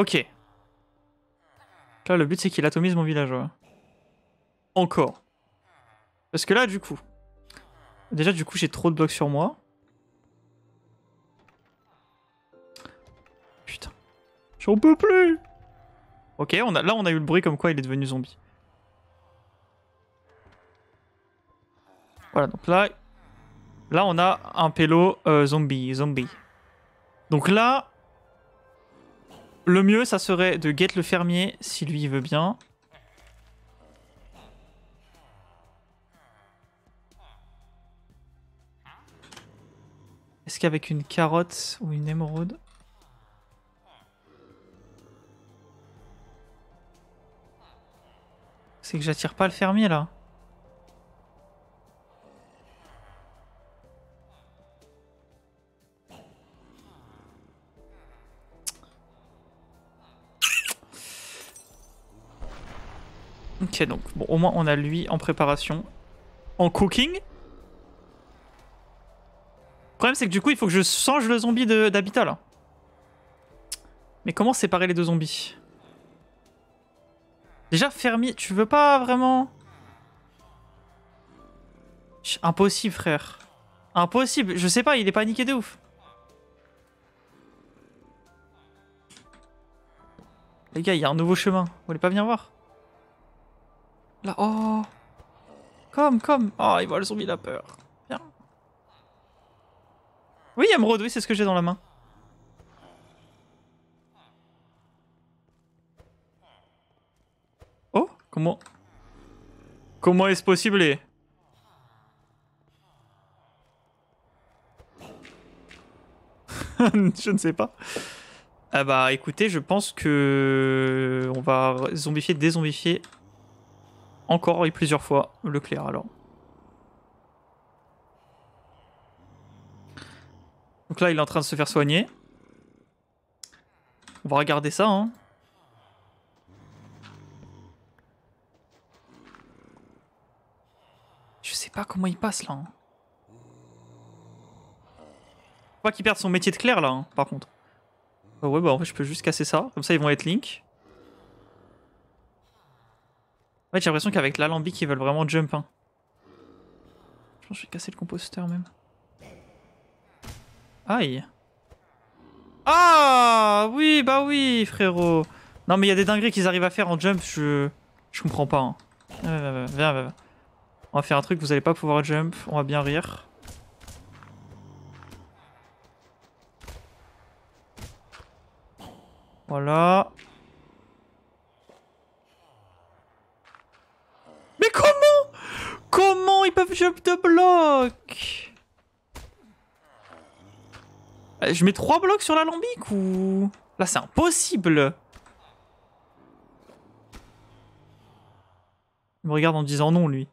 Ok. Là, le but, c'est qu'il atomise mon village. Encore. Parce que là, du coup... Déjà, du coup, j'ai trop de blocs sur moi. Putain. J'en peux plus Ok, on a, là, on a eu le bruit comme quoi il est devenu zombie. Voilà, donc là... Là, on a un pélo euh, zombie, zombie. Donc là, le mieux, ça serait de guette le fermier, si lui veut bien. Est-ce qu'avec une carotte ou une émeraude C'est que j'attire pas le fermier là. Donc bon, au moins on a lui en préparation, en cooking. Le problème c'est que du coup il faut que je change le zombie d'habitat là. Mais comment séparer les deux zombies Déjà fermier, tu veux pas vraiment Impossible frère. Impossible, je sais pas, il est paniqué de ouf. Les gars, il y a un nouveau chemin. Vous voulez pas venir voir Là, oh Comme, comme Oh, il voit le zombie, il a peur. Viens. Oui, me oui, c'est ce que j'ai dans la main. Oh Comment Comment est-ce possible je ne sais pas. Ah bah écoutez, je pense que on va zombifier, dézombifier encore et plusieurs fois le Clair alors. Donc là, il est en train de se faire soigner. On va regarder ça. Hein. Je sais pas comment il passe là. Hein. Faut pas qu'il perde son métier de clair là, hein, par contre. Ah ouais, bah en fait, je peux juste casser ça. Comme ça, ils vont être link. Ouais j'ai l'impression qu'avec l'alambic, ils veulent vraiment jump. Hein. Je pense que je vais casser le composteur même. Aïe. Ah oui, bah oui, frérot. Non, mais il y a des dingueries qu'ils arrivent à faire en jump. Je, je comprends pas. Hein. Viens, viens, viens, On va faire un truc, vous allez pas pouvoir jump. On va bien rire. Voilà. Comment ils peuvent jump de bloc euh, Je mets trois blocs sur l'alambic ou... Là, c'est impossible Il me regarde en disant non, lui.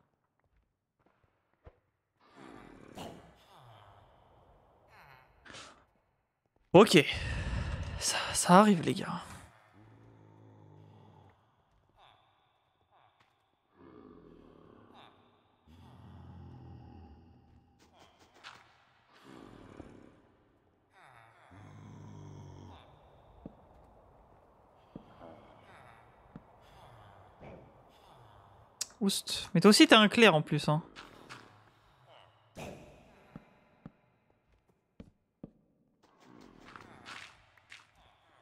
Ok. ça arrive, les gars. Oust. Mais toi aussi, t'es un clair en plus. Hein.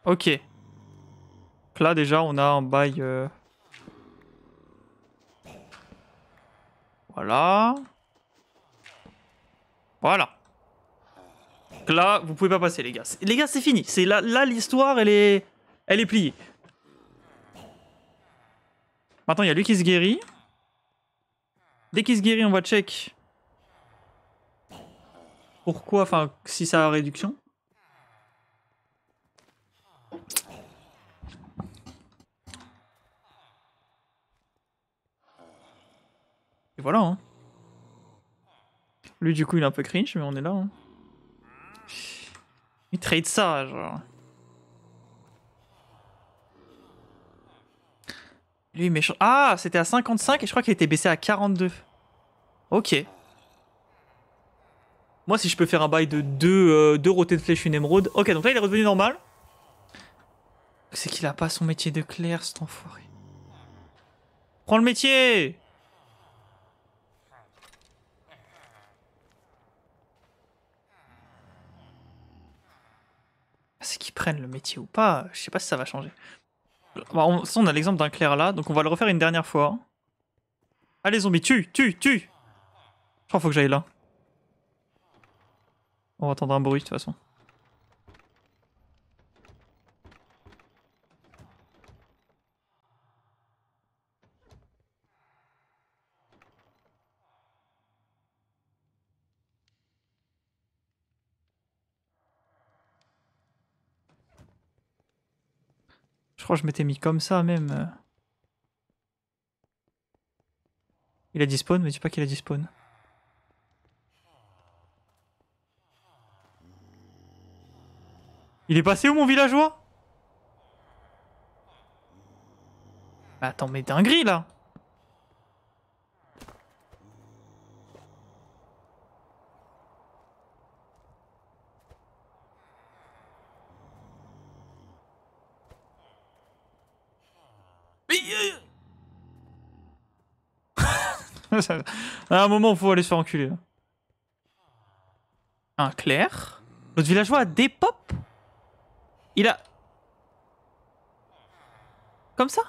Ok. là, déjà, on a un bail... Euh. Voilà. Voilà. là, vous pouvez pas passer, les gars. Les gars, c'est fini. C'est Là, l'histoire, elle est... Elle est pliée. Maintenant, il y a lui qui se guérit. Dès qu'il se guérit, on va check. Pourquoi Enfin, si ça a réduction. Et voilà. Hein. Lui, du coup, il est un peu cringe, mais on est là. Hein. Il trade ça, genre. Lui, Ah, c'était à 55 et je crois qu'il était baissé à 42. Ok. Moi, si je peux faire un bail de 2 euh, rotés de flèche, une émeraude. Ok, donc là, il est revenu normal. C'est qu'il a pas son métier de clerc, cet enfoiré. Prends le métier ah, C'est qu'ils prennent le métier ou pas, je sais pas si ça va changer. Bah, on, on a l'exemple d'un clair là, donc on va le refaire une dernière fois. Allez, zombies, tue, tue, tue Je crois qu'il faut que j'aille là. On va attendre un bruit, de toute façon. Je crois que je m'étais mis comme ça même. Euh. Il a dispawn, mais dis pas qu'il a dispone. Il est passé où mon villageois Attends, mais dinguerie là à un moment, faut aller se faire enculer. Un clair. Notre villageois a des pop Il a... Comme ça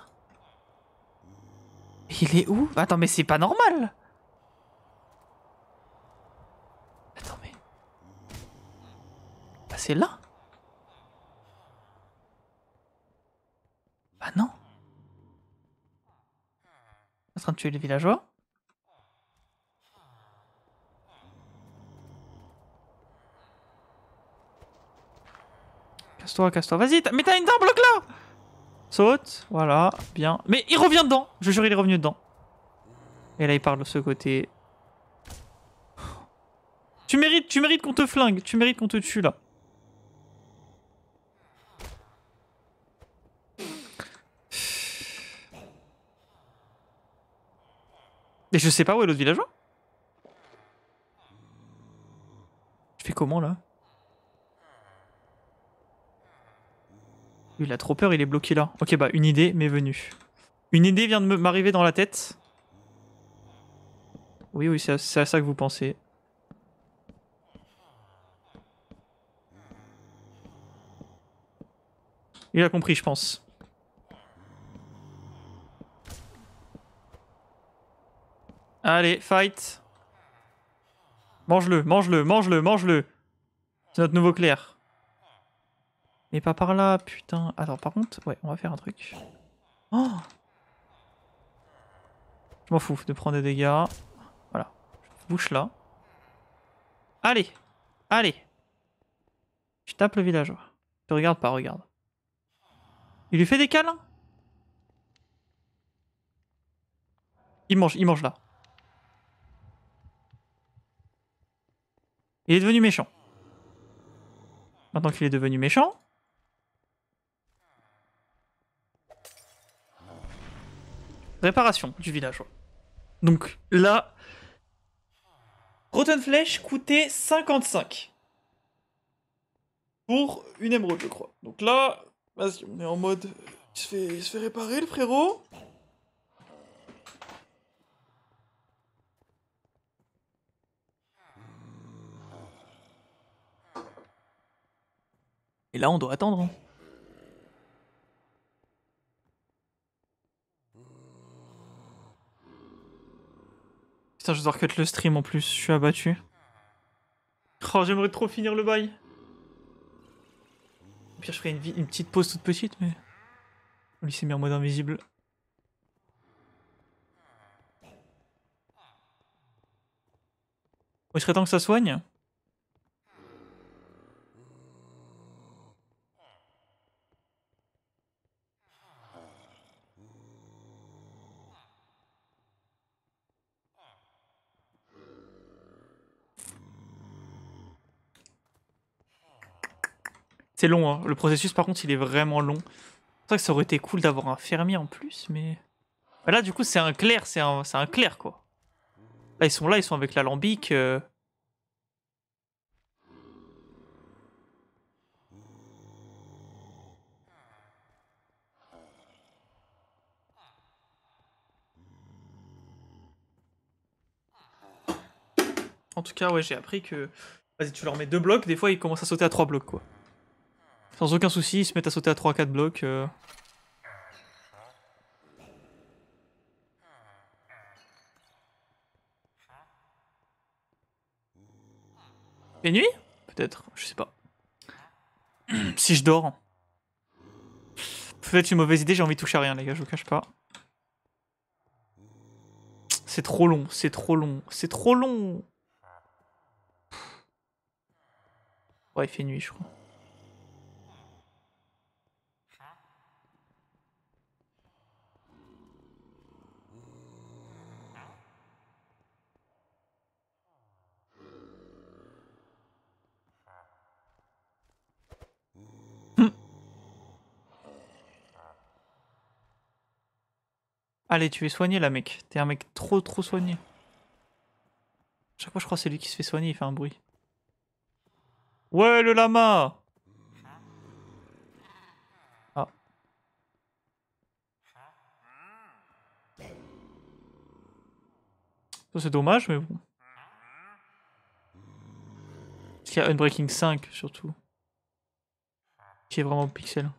Il est où Attends, mais c'est pas normal Attends, mais... Bah, c'est là Bah non en train de tuer les villageois Casse-toi, casse-toi. Vas-y, mais t'as une dent, là Saute, voilà, bien. Mais il revient dedans Je jure, il est revenu dedans. Et là, il parle de ce côté. Tu mérites, tu mérites qu'on te flingue. Tu mérites qu'on te tue, là. Mais je sais pas où est l'autre villageois. Je fais comment, là Il a trop peur, il est bloqué là. Ok, bah une idée m'est venue. Une idée vient de m'arriver dans la tête. Oui, oui, c'est à, ça que vous pensez. Il a compris, je pense. Allez, fight Mange-le, mange-le, mange-le, mange-le C'est notre nouveau clair. Mais pas par là, putain. Attends, par contre, ouais, on va faire un truc. Oh Je m'en fous de prendre des dégâts. Voilà. Je bouche là. Allez Allez Je tape le villageois. Tu regarde pas, regarde. Il lui fait des câlins Il mange, il mange là. Il est devenu méchant. Maintenant qu'il est devenu méchant, réparation du village. Donc là, Rotten Flesh coûtait 55 pour une émeraude, je crois. Donc là, vas-y, on est en mode. il se fait réparer le frérot. Et là, on doit attendre. Hein. je dois recut le stream en plus, je suis abattu. Oh, j'aimerais trop finir le bail. Au pire, je ferai une, petite pause toute petite, mais. Lui s'est mis en mode invisible. il serait temps que ça soigne. long, hein. le processus par contre il est vraiment long. C'est vrai que ça aurait été cool d'avoir un fermier en plus, mais... Bah, là du coup c'est un clair, c'est un, clair quoi. Là ils sont là, ils sont avec l'alambic. Euh. En tout cas, ouais, j'ai appris que. Vas-y, tu leur mets deux blocs, des fois ils commencent à sauter à trois blocs, quoi. Sans aucun souci, ils se mettent à sauter à 3-4 blocs. Euh... nuit Peut-être, je sais pas. si je dors. Peut-être une mauvaise idée, j'ai envie de toucher à rien, les gars, je vous cache pas. C'est trop long, c'est trop long, c'est trop long. Ouais, il fait nuit, je crois. Allez, tu es soigné là, mec. T'es un mec trop, trop soigné. Chaque fois, je crois que c'est lui qui se fait soigner, il fait un bruit. Ouais, le lama Ah. Ça, c'est dommage, mais bon. Parce qu'il y a Unbreaking 5, surtout. Qui est vraiment pixel.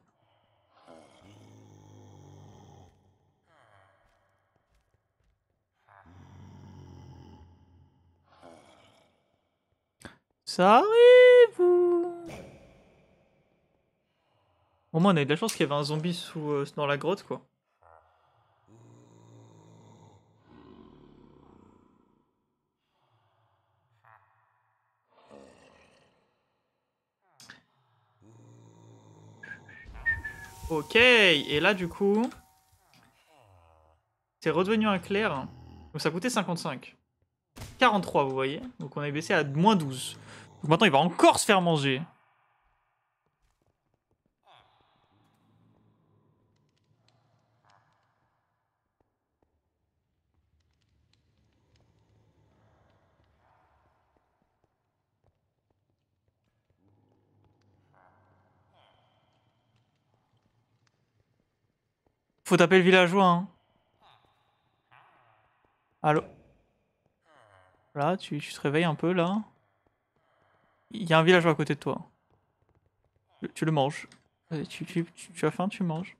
ça arrive Au moins, on a eu de la chance qu'il y avait un zombie sous, euh, dans la grotte, quoi. Ok, et là, du coup... C'est redevenu un clair. Donc ça coûtait 55. 43, vous voyez. Donc on est baissé à moins 12. Maintenant, il va encore se faire manger. Faut taper le villageois. Hein. Allô Là, tu te réveilles un peu, là il y a un village à côté de toi. Tu, le manges. Euh, tu, tu, as faim, tu manges.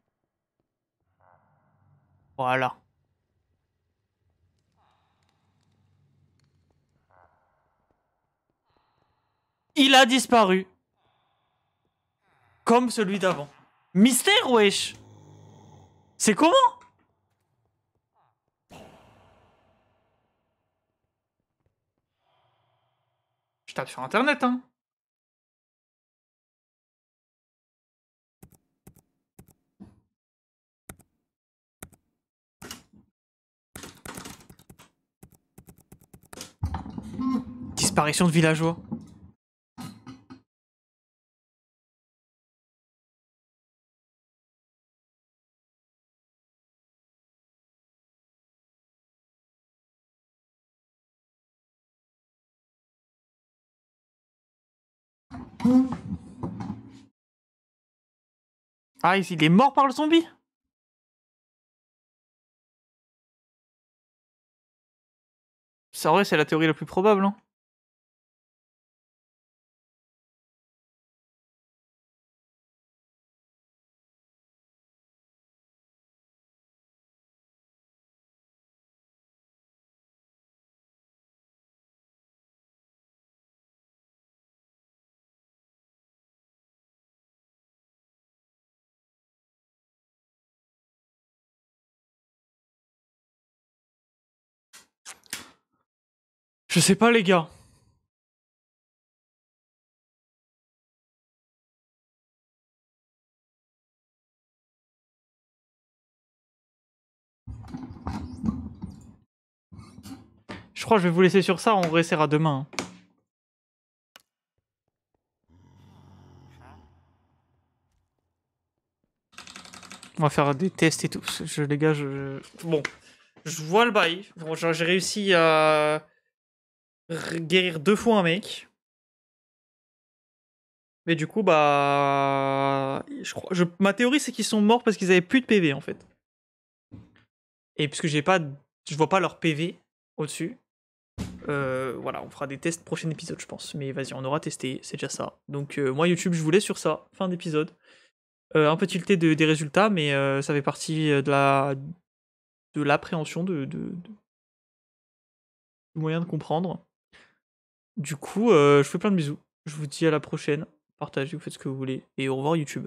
Voilà. Il a disparu. Comme celui d'avant. Mystère, wesh C'est comment sur Internet, hein. Disparition de villageois. Ah, il est mort par le zombie Ça, vrai, c'est la théorie la plus probable, hein Je sais pas, les gars. Je crois que je vais vous laisser sur ça, on à demain. Hein. On va faire des tests et tout. Je, les gars, je... Bon, je vois le bail. Bon, j'ai réussi à guérir deux fois un mec. Mais du coup, bah. Je crois, ma théorie, c'est qu'ils sont morts parce qu'ils avaient plus de PV en fait. Et puisque j'ai pas. Je vois pas leur PV au-dessus. Euh, voilà, on fera des tests prochain épisode, je pense. Mais vas-y, on aura testé, c'est déjà ça. Donc, euh, moi, YouTube, je voulais sur ça, fin d'épisode. Euh, un peu tilté de, des résultats, mais ça fait partie de la de l'appréhension de, de, de, moyen de comprendre. Du coup, euh, je fais plein de bisous. Je vous dis à la prochaine. Partagez, vous faites ce que vous voulez. Et au revoir YouTube.